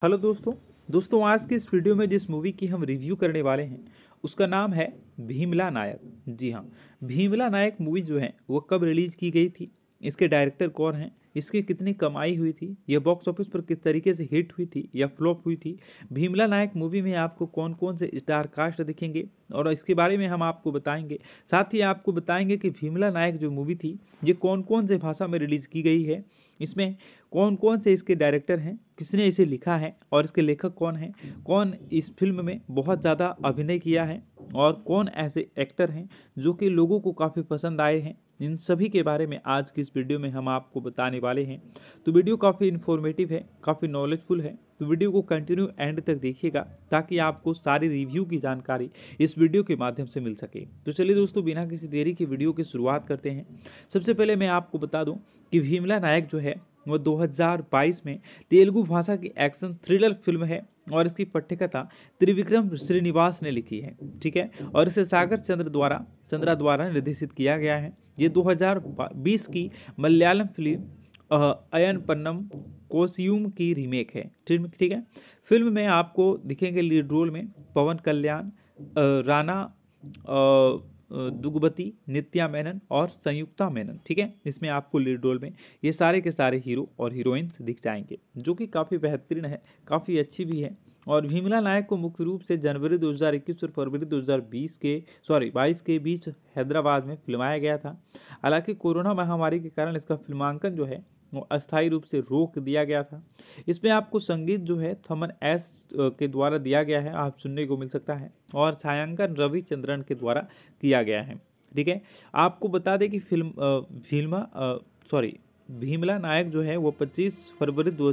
हेलो दोस्तों दोस्तों आज के इस वीडियो में जिस मूवी की हम रिव्यू करने वाले हैं उसका नाम है भीमला नायक जी हाँ भीमला नायक मूवी जो है वो कब रिलीज़ की गई थी इसके डायरेक्टर कौन हैं इसकी कितनी कमाई हुई थी यह बॉक्स ऑफिस पर किस तरीके से हिट हुई थी या फ्लॉप हुई थी भीमला नायक मूवी में आपको कौन कौन से स्टार कास्ट दिखेंगे और इसके बारे में हम आपको बताएंगे साथ ही आपको बताएंगे कि भीमला नायक जो मूवी थी ये कौन कौन से भाषा में रिलीज़ की गई है इसमें कौन कौन से इसके डायरेक्टर हैं किसने इसे लिखा है और इसके लेखक कौन हैं कौन इस फिल्म में बहुत ज़्यादा अभिनय किया है और कौन ऐसे एक्टर हैं जो कि लोगों को काफ़ी पसंद आए हैं इन सभी के बारे में आज की इस वीडियो में हम आपको बताने वाले हैं तो वीडियो काफ़ी इन्फॉर्मेटिव है काफ़ी नॉलेजफुल है तो वीडियो को कंटिन्यू एंड तक देखिएगा ताकि आपको सारी रिव्यू की जानकारी इस वीडियो के माध्यम से मिल सके तो चलिए दोस्तों बिना किसी देरी के वीडियो की शुरुआत करते हैं सबसे पहले मैं आपको बता दूँ कि भीमला नायक जो है वह 2022 में तेलुगु भाषा की एक्शन थ्रिलर फिल्म है और इसकी पठ्यकथा त्रिविक्रम श्रीनिवास ने लिखी है ठीक है और इसे सागर चंद्र द्वारा चंद्रा द्वारा निर्देशित किया गया है ये 2020 की मलयालम फिल्म अयन पन्नम कोस्यूम की रीमेक है ठीक है फिल्म में आपको दिखेंगे लीड रोल में पवन कल्याण राणा दुगबती नित्या मेनन और संयुक्ता मेनन ठीक है इसमें आपको लीड रोल में ये सारे के सारे हीरो और हीरोइंस दिख जाएंगे जो कि काफ़ी बेहतरीन है काफ़ी अच्छी भी है और भीमला नायक को मुख्य रूप से जनवरी 2021 और फरवरी 2020 के सॉरी 22 के बीच हैदराबाद में फिल्माया गया था हालांकि कोरोना महामारी के कारण इसका फिल्मांकन जो है अस्थायी रूप से रोक दिया गया था इसमें आपको संगीत जो है थमन एस के द्वारा दिया गया है आप सुनने को मिल सकता है और छायांकन रविचंद्रन के द्वारा किया गया है ठीक है आपको बता दें कि film film sorry Bheemla Nayak जो है वो 25 फरवरी दो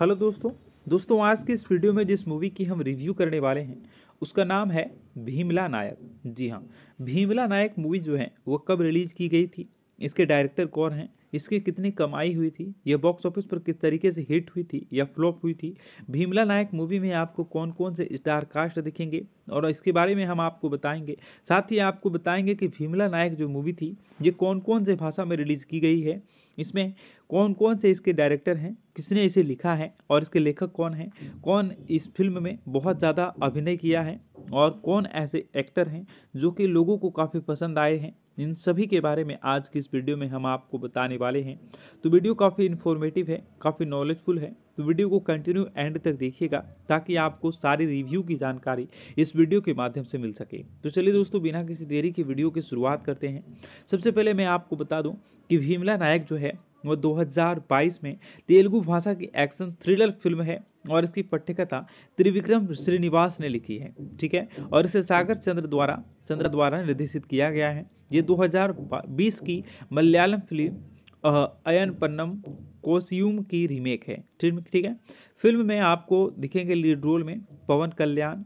हेलो दोस्तों दोस्तों आज के इस वीडियो में जिस मूवी की हम रिव्यू करने वाले हैं उसका नाम है भीमला नायक जी हाँ भीमला नायक मूवी जो है वो कब रिलीज़ की गई थी इसके डायरेक्टर कौन हैं इसकी कितनी कमाई हुई थी यह बॉक्स ऑफिस पर किस तरीके से हिट हुई थी या फ्लॉप हुई थी भीमला नायक मूवी में आपको कौन कौन से स्टार कास्ट दिखेंगे और इसके बारे में हम आपको बताएंगे साथ ही आपको बताएंगे कि भीमला नायक जो मूवी थी ये कौन कौन से भाषा में रिलीज़ की गई है इसमें कौन कौन से इसके डायरेक्टर हैं किसने इसे लिखा है और इसके लेखक कौन हैं कौन इस फिल्म में बहुत ज़्यादा अभिनय किया है और कौन ऐसे एक्टर हैं जो कि लोगों को काफ़ी पसंद आए हैं इन सभी के बारे में आज की इस वीडियो में हम आपको बताने वाले हैं तो वीडियो काफ़ी इन्फॉर्मेटिव है काफ़ी नॉलेजफुल है तो वीडियो को कंटिन्यू एंड तक देखिएगा ताकि आपको सारी रिव्यू की जानकारी इस वीडियो के माध्यम से मिल सके तो चलिए दोस्तों बिना किसी देरी के वीडियो की शुरुआत करते हैं सबसे पहले मैं आपको बता दूँ कि भीमला नायक जो है वो 2022 में तेलुगु भाषा की एक्शन थ्रिलर फिल्म है और इसकी पठ्यकथा त्रिविक्रम श्रीनिवास ने लिखी है ठीक है और इसे सागर चंद्र द्वारा चंद्र द्वारा निर्देशित किया गया है ये 2020 की मलयालम फिल्म अयन पन्नम कोसियूम की रीमेक है ठीक है फिल्म में आपको दिखेंगे लीड रोल में पवन कल्याण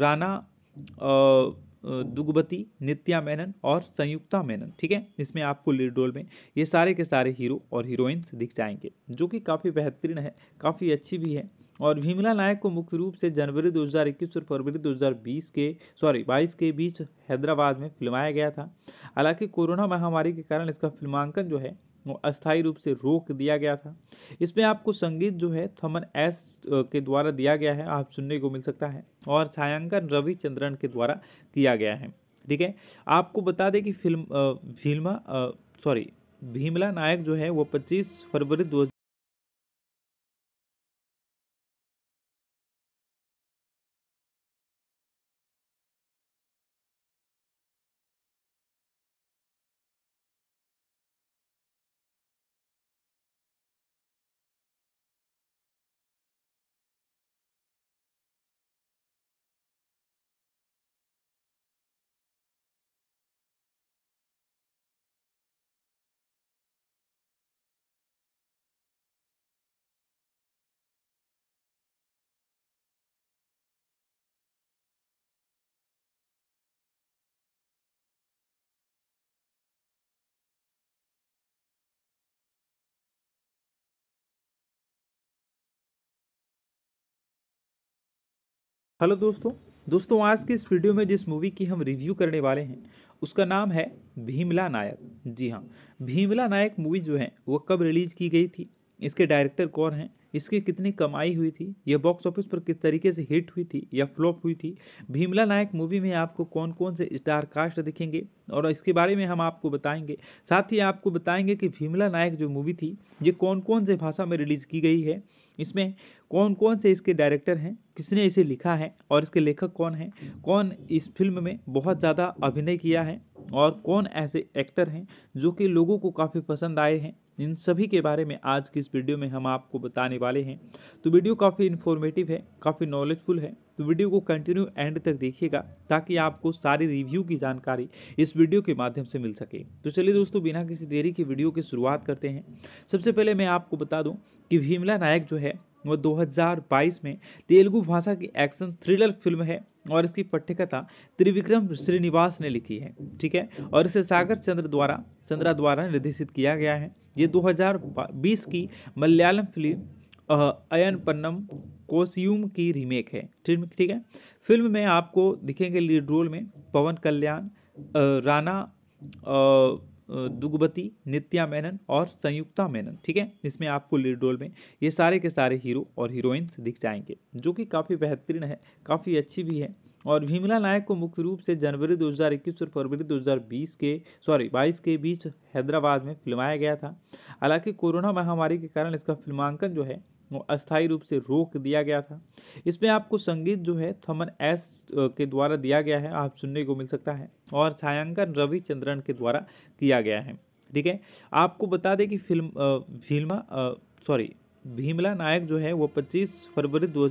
राणा दुगबती नित्या मेनन और संयुक्ता मेनन ठीक है इसमें आपको लीड रोल में ये सारे के सारे हीरो और हीरोइंस दिख जाएंगे जो कि काफ़ी बेहतरीन है काफ़ी अच्छी भी है और भीमला नायक को मुख्य रूप से जनवरी 2021 और फरवरी 2020 के सॉरी 22 के बीच हैदराबाद में फिल्माया गया था हालांकि कोरोना महामारी के कारण इसका फिल्मांकन जो है अस्थायी रूप से रोक दिया गया था इसमें आपको संगीत जो है थमन एस के द्वारा दिया गया है आप सुनने को मिल सकता है और छायांकन रविचंद्रन के द्वारा किया गया है ठीक है आपको बता दें कि फिल्म भीमा सॉरी भीमला नायक जो है वो 25 फरवरी दो हेलो दोस्तों दोस्तों आज के इस वीडियो में जिस मूवी की हम रिव्यू करने वाले हैं उसका नाम है भीमला नायक जी हाँ भीमला नायक मूवी जो है वो कब रिलीज़ की गई थी इसके डायरेक्टर कौन हैं इसकी कितनी कमाई हुई थी यह बॉक्स ऑफिस पर किस तरीके से हिट हुई थी या फ्लॉप हुई थी भीमला नायक मूवी में आपको कौन कौन से स्टार कास्ट दिखेंगे और इसके बारे में हम आपको बताएंगे साथ ही आपको बताएंगे कि भीमला नायक जो मूवी थी ये कौन कौन से भाषा में रिलीज़ की गई है इसमें कौन कौन से इसके डायरेक्टर हैं किसने इसे लिखा है और इसके लेखक कौन हैं कौन इस फिल्म में बहुत ज़्यादा अभिनय किया है और कौन ऐसे एक्टर हैं जो कि लोगों को काफ़ी पसंद आए हैं इन सभी के बारे में आज की इस वीडियो में हम आपको बताने वाले हैं तो वीडियो काफ़ी इन्फॉर्मेटिव है काफ़ी नॉलेजफुल है तो वीडियो को कंटिन्यू एंड तक देखिएगा ताकि आपको सारी रिव्यू की जानकारी इस वीडियो के माध्यम से मिल सके तो चलिए दोस्तों बिना किसी देरी के वीडियो की शुरुआत करते हैं सबसे पहले मैं आपको बता दूँ कि भीमला नायक जो है वो 2022 में तेलुगु भाषा की एक्शन थ्रिलर फिल्म है और इसकी पठ्यकथा त्रिविक्रम श्रीनिवास ने लिखी है ठीक है और इसे सागर चंद्र द्वारा चंद्रा द्वारा निर्देशित किया गया है ये 2020 की मलयालम फिल्म अयन पन्नम कोस्यूम की रीमेक है ठीक है फिल्म में आपको दिखेंगे लीड रोल में पवन कल्याण राणा दुगबती नित्या मेनन और संयुक्ता मेनन ठीक है इसमें आपको लीड रोल में ये सारे के सारे हीरो और हीरोइंस दिख जाएंगे जो कि काफ़ी बेहतरीन है काफ़ी अच्छी भी है और भीमला नायक को मुख्य रूप से जनवरी 2021 और फरवरी 2020 के सॉरी 22 के बीच हैदराबाद में फिल्माया गया था हालांकि कोरोना महामारी के कारण इसका फिल्मांकन जो है अस्थायी रूप से रोक दिया गया था इसमें आपको संगीत जो है थमन एस के द्वारा दिया गया है आप सुनने को मिल सकता है और छायांकन रविचंद्रन के द्वारा किया गया है ठीक है आपको बता दें कि film film sorry Bheemla Nayak जो है वो 25 फरवरी दो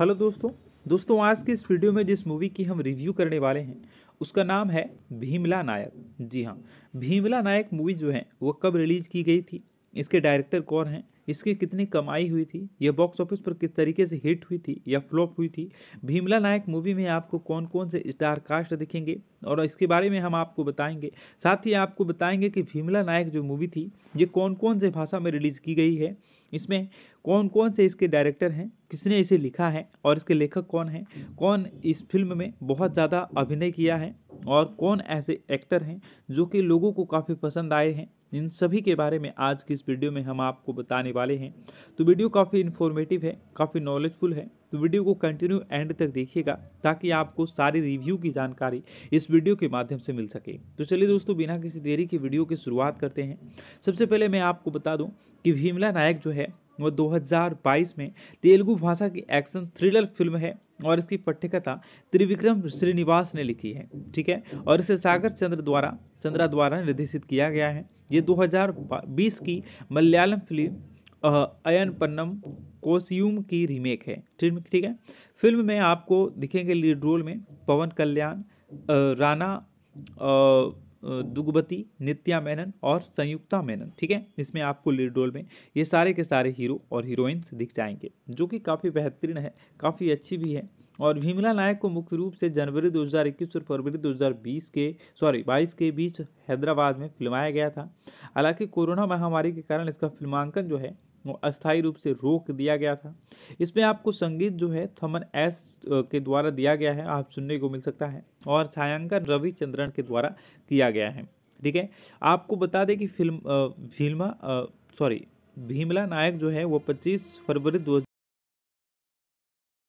हेलो दोस्तों दोस्तों आज के इस वीडियो में जिस मूवी की हम रिव्यू करने वाले हैं उसका नाम है भीमला नायक जी हाँ भीमला नायक मूवी जो है वो कब रिलीज़ की गई थी इसके डायरेक्टर कौन हैं इसकी कितनी कमाई हुई थी यह बॉक्स ऑफिस पर किस तरीके से हिट हुई थी या फ्लॉप हुई थी भीमला नायक मूवी में आपको कौन कौन से स्टार कास्ट दिखेंगे और इसके बारे में हम आपको बताएंगे साथ ही आपको बताएंगे कि भीमला नायक जो मूवी थी ये कौन कौन से भाषा में रिलीज़ की गई है इसमें कौन कौन से इसके डायरेक्टर हैं किसने इसे लिखा है और इसके लेखक कौन हैं कौन इस फिल्म में बहुत ज़्यादा अभिनय किया है और कौन ऐसे एक्टर हैं जो कि लोगों को काफ़ी पसंद आए हैं इन सभी के बारे में आज की इस वीडियो में हम आपको बताने वाले हैं तो वीडियो काफ़ी इन्फॉर्मेटिव है काफ़ी नॉलेजफुल है तो वीडियो को कंटिन्यू एंड तक देखिएगा ताकि आपको सारी रिव्यू की जानकारी इस वीडियो के माध्यम से मिल सके तो चलिए दोस्तों बिना किसी देरी के वीडियो की शुरुआत करते हैं सबसे पहले मैं आपको बता दूँ कि भीमला नायक जो है वो 2022 में तेलुगु भाषा की एक्शन थ्रिलर फिल्म है और इसकी पठ्यकथा त्रिविक्रम श्रीनिवास ने लिखी है ठीक है और इसे सागर चंद्र द्वारा चंद्रा द्वारा निर्देशित किया गया है ये 2020 की मलयालम फिल्म अयन पन्नम कोस्यूम की रीमेक है ठीक है फिल्म में आपको दिखेंगे लीड रोल में पवन कल्याण राणा दुगबती नित्या मेनन और संयुक्ता मेनन ठीक है इसमें आपको लीड रोल में ये सारे के सारे हीरो और हीरोइंस दिख जाएंगे जो कि काफ़ी बेहतरीन है काफ़ी अच्छी भी है और भीमला नायक को मुख्य रूप से जनवरी 2021 और फरवरी 2020 के सॉरी 22 के बीच हैदराबाद में फिल्माया गया था हालांकि कोरोना महामारी के कारण इसका फिल्मांकन जो है अस्थायी रूप से रोक दिया गया था इसमें आपको संगीत जो है थमन एस के द्वारा दिया गया है आप सुनने को मिल सकता है और छायांकन रविचंद्रन के द्वारा किया गया है ठीक है आपको बता दें कि फिल्म फिल्मा सॉरी भीमला नायक जो है वो 25 फरवरी दो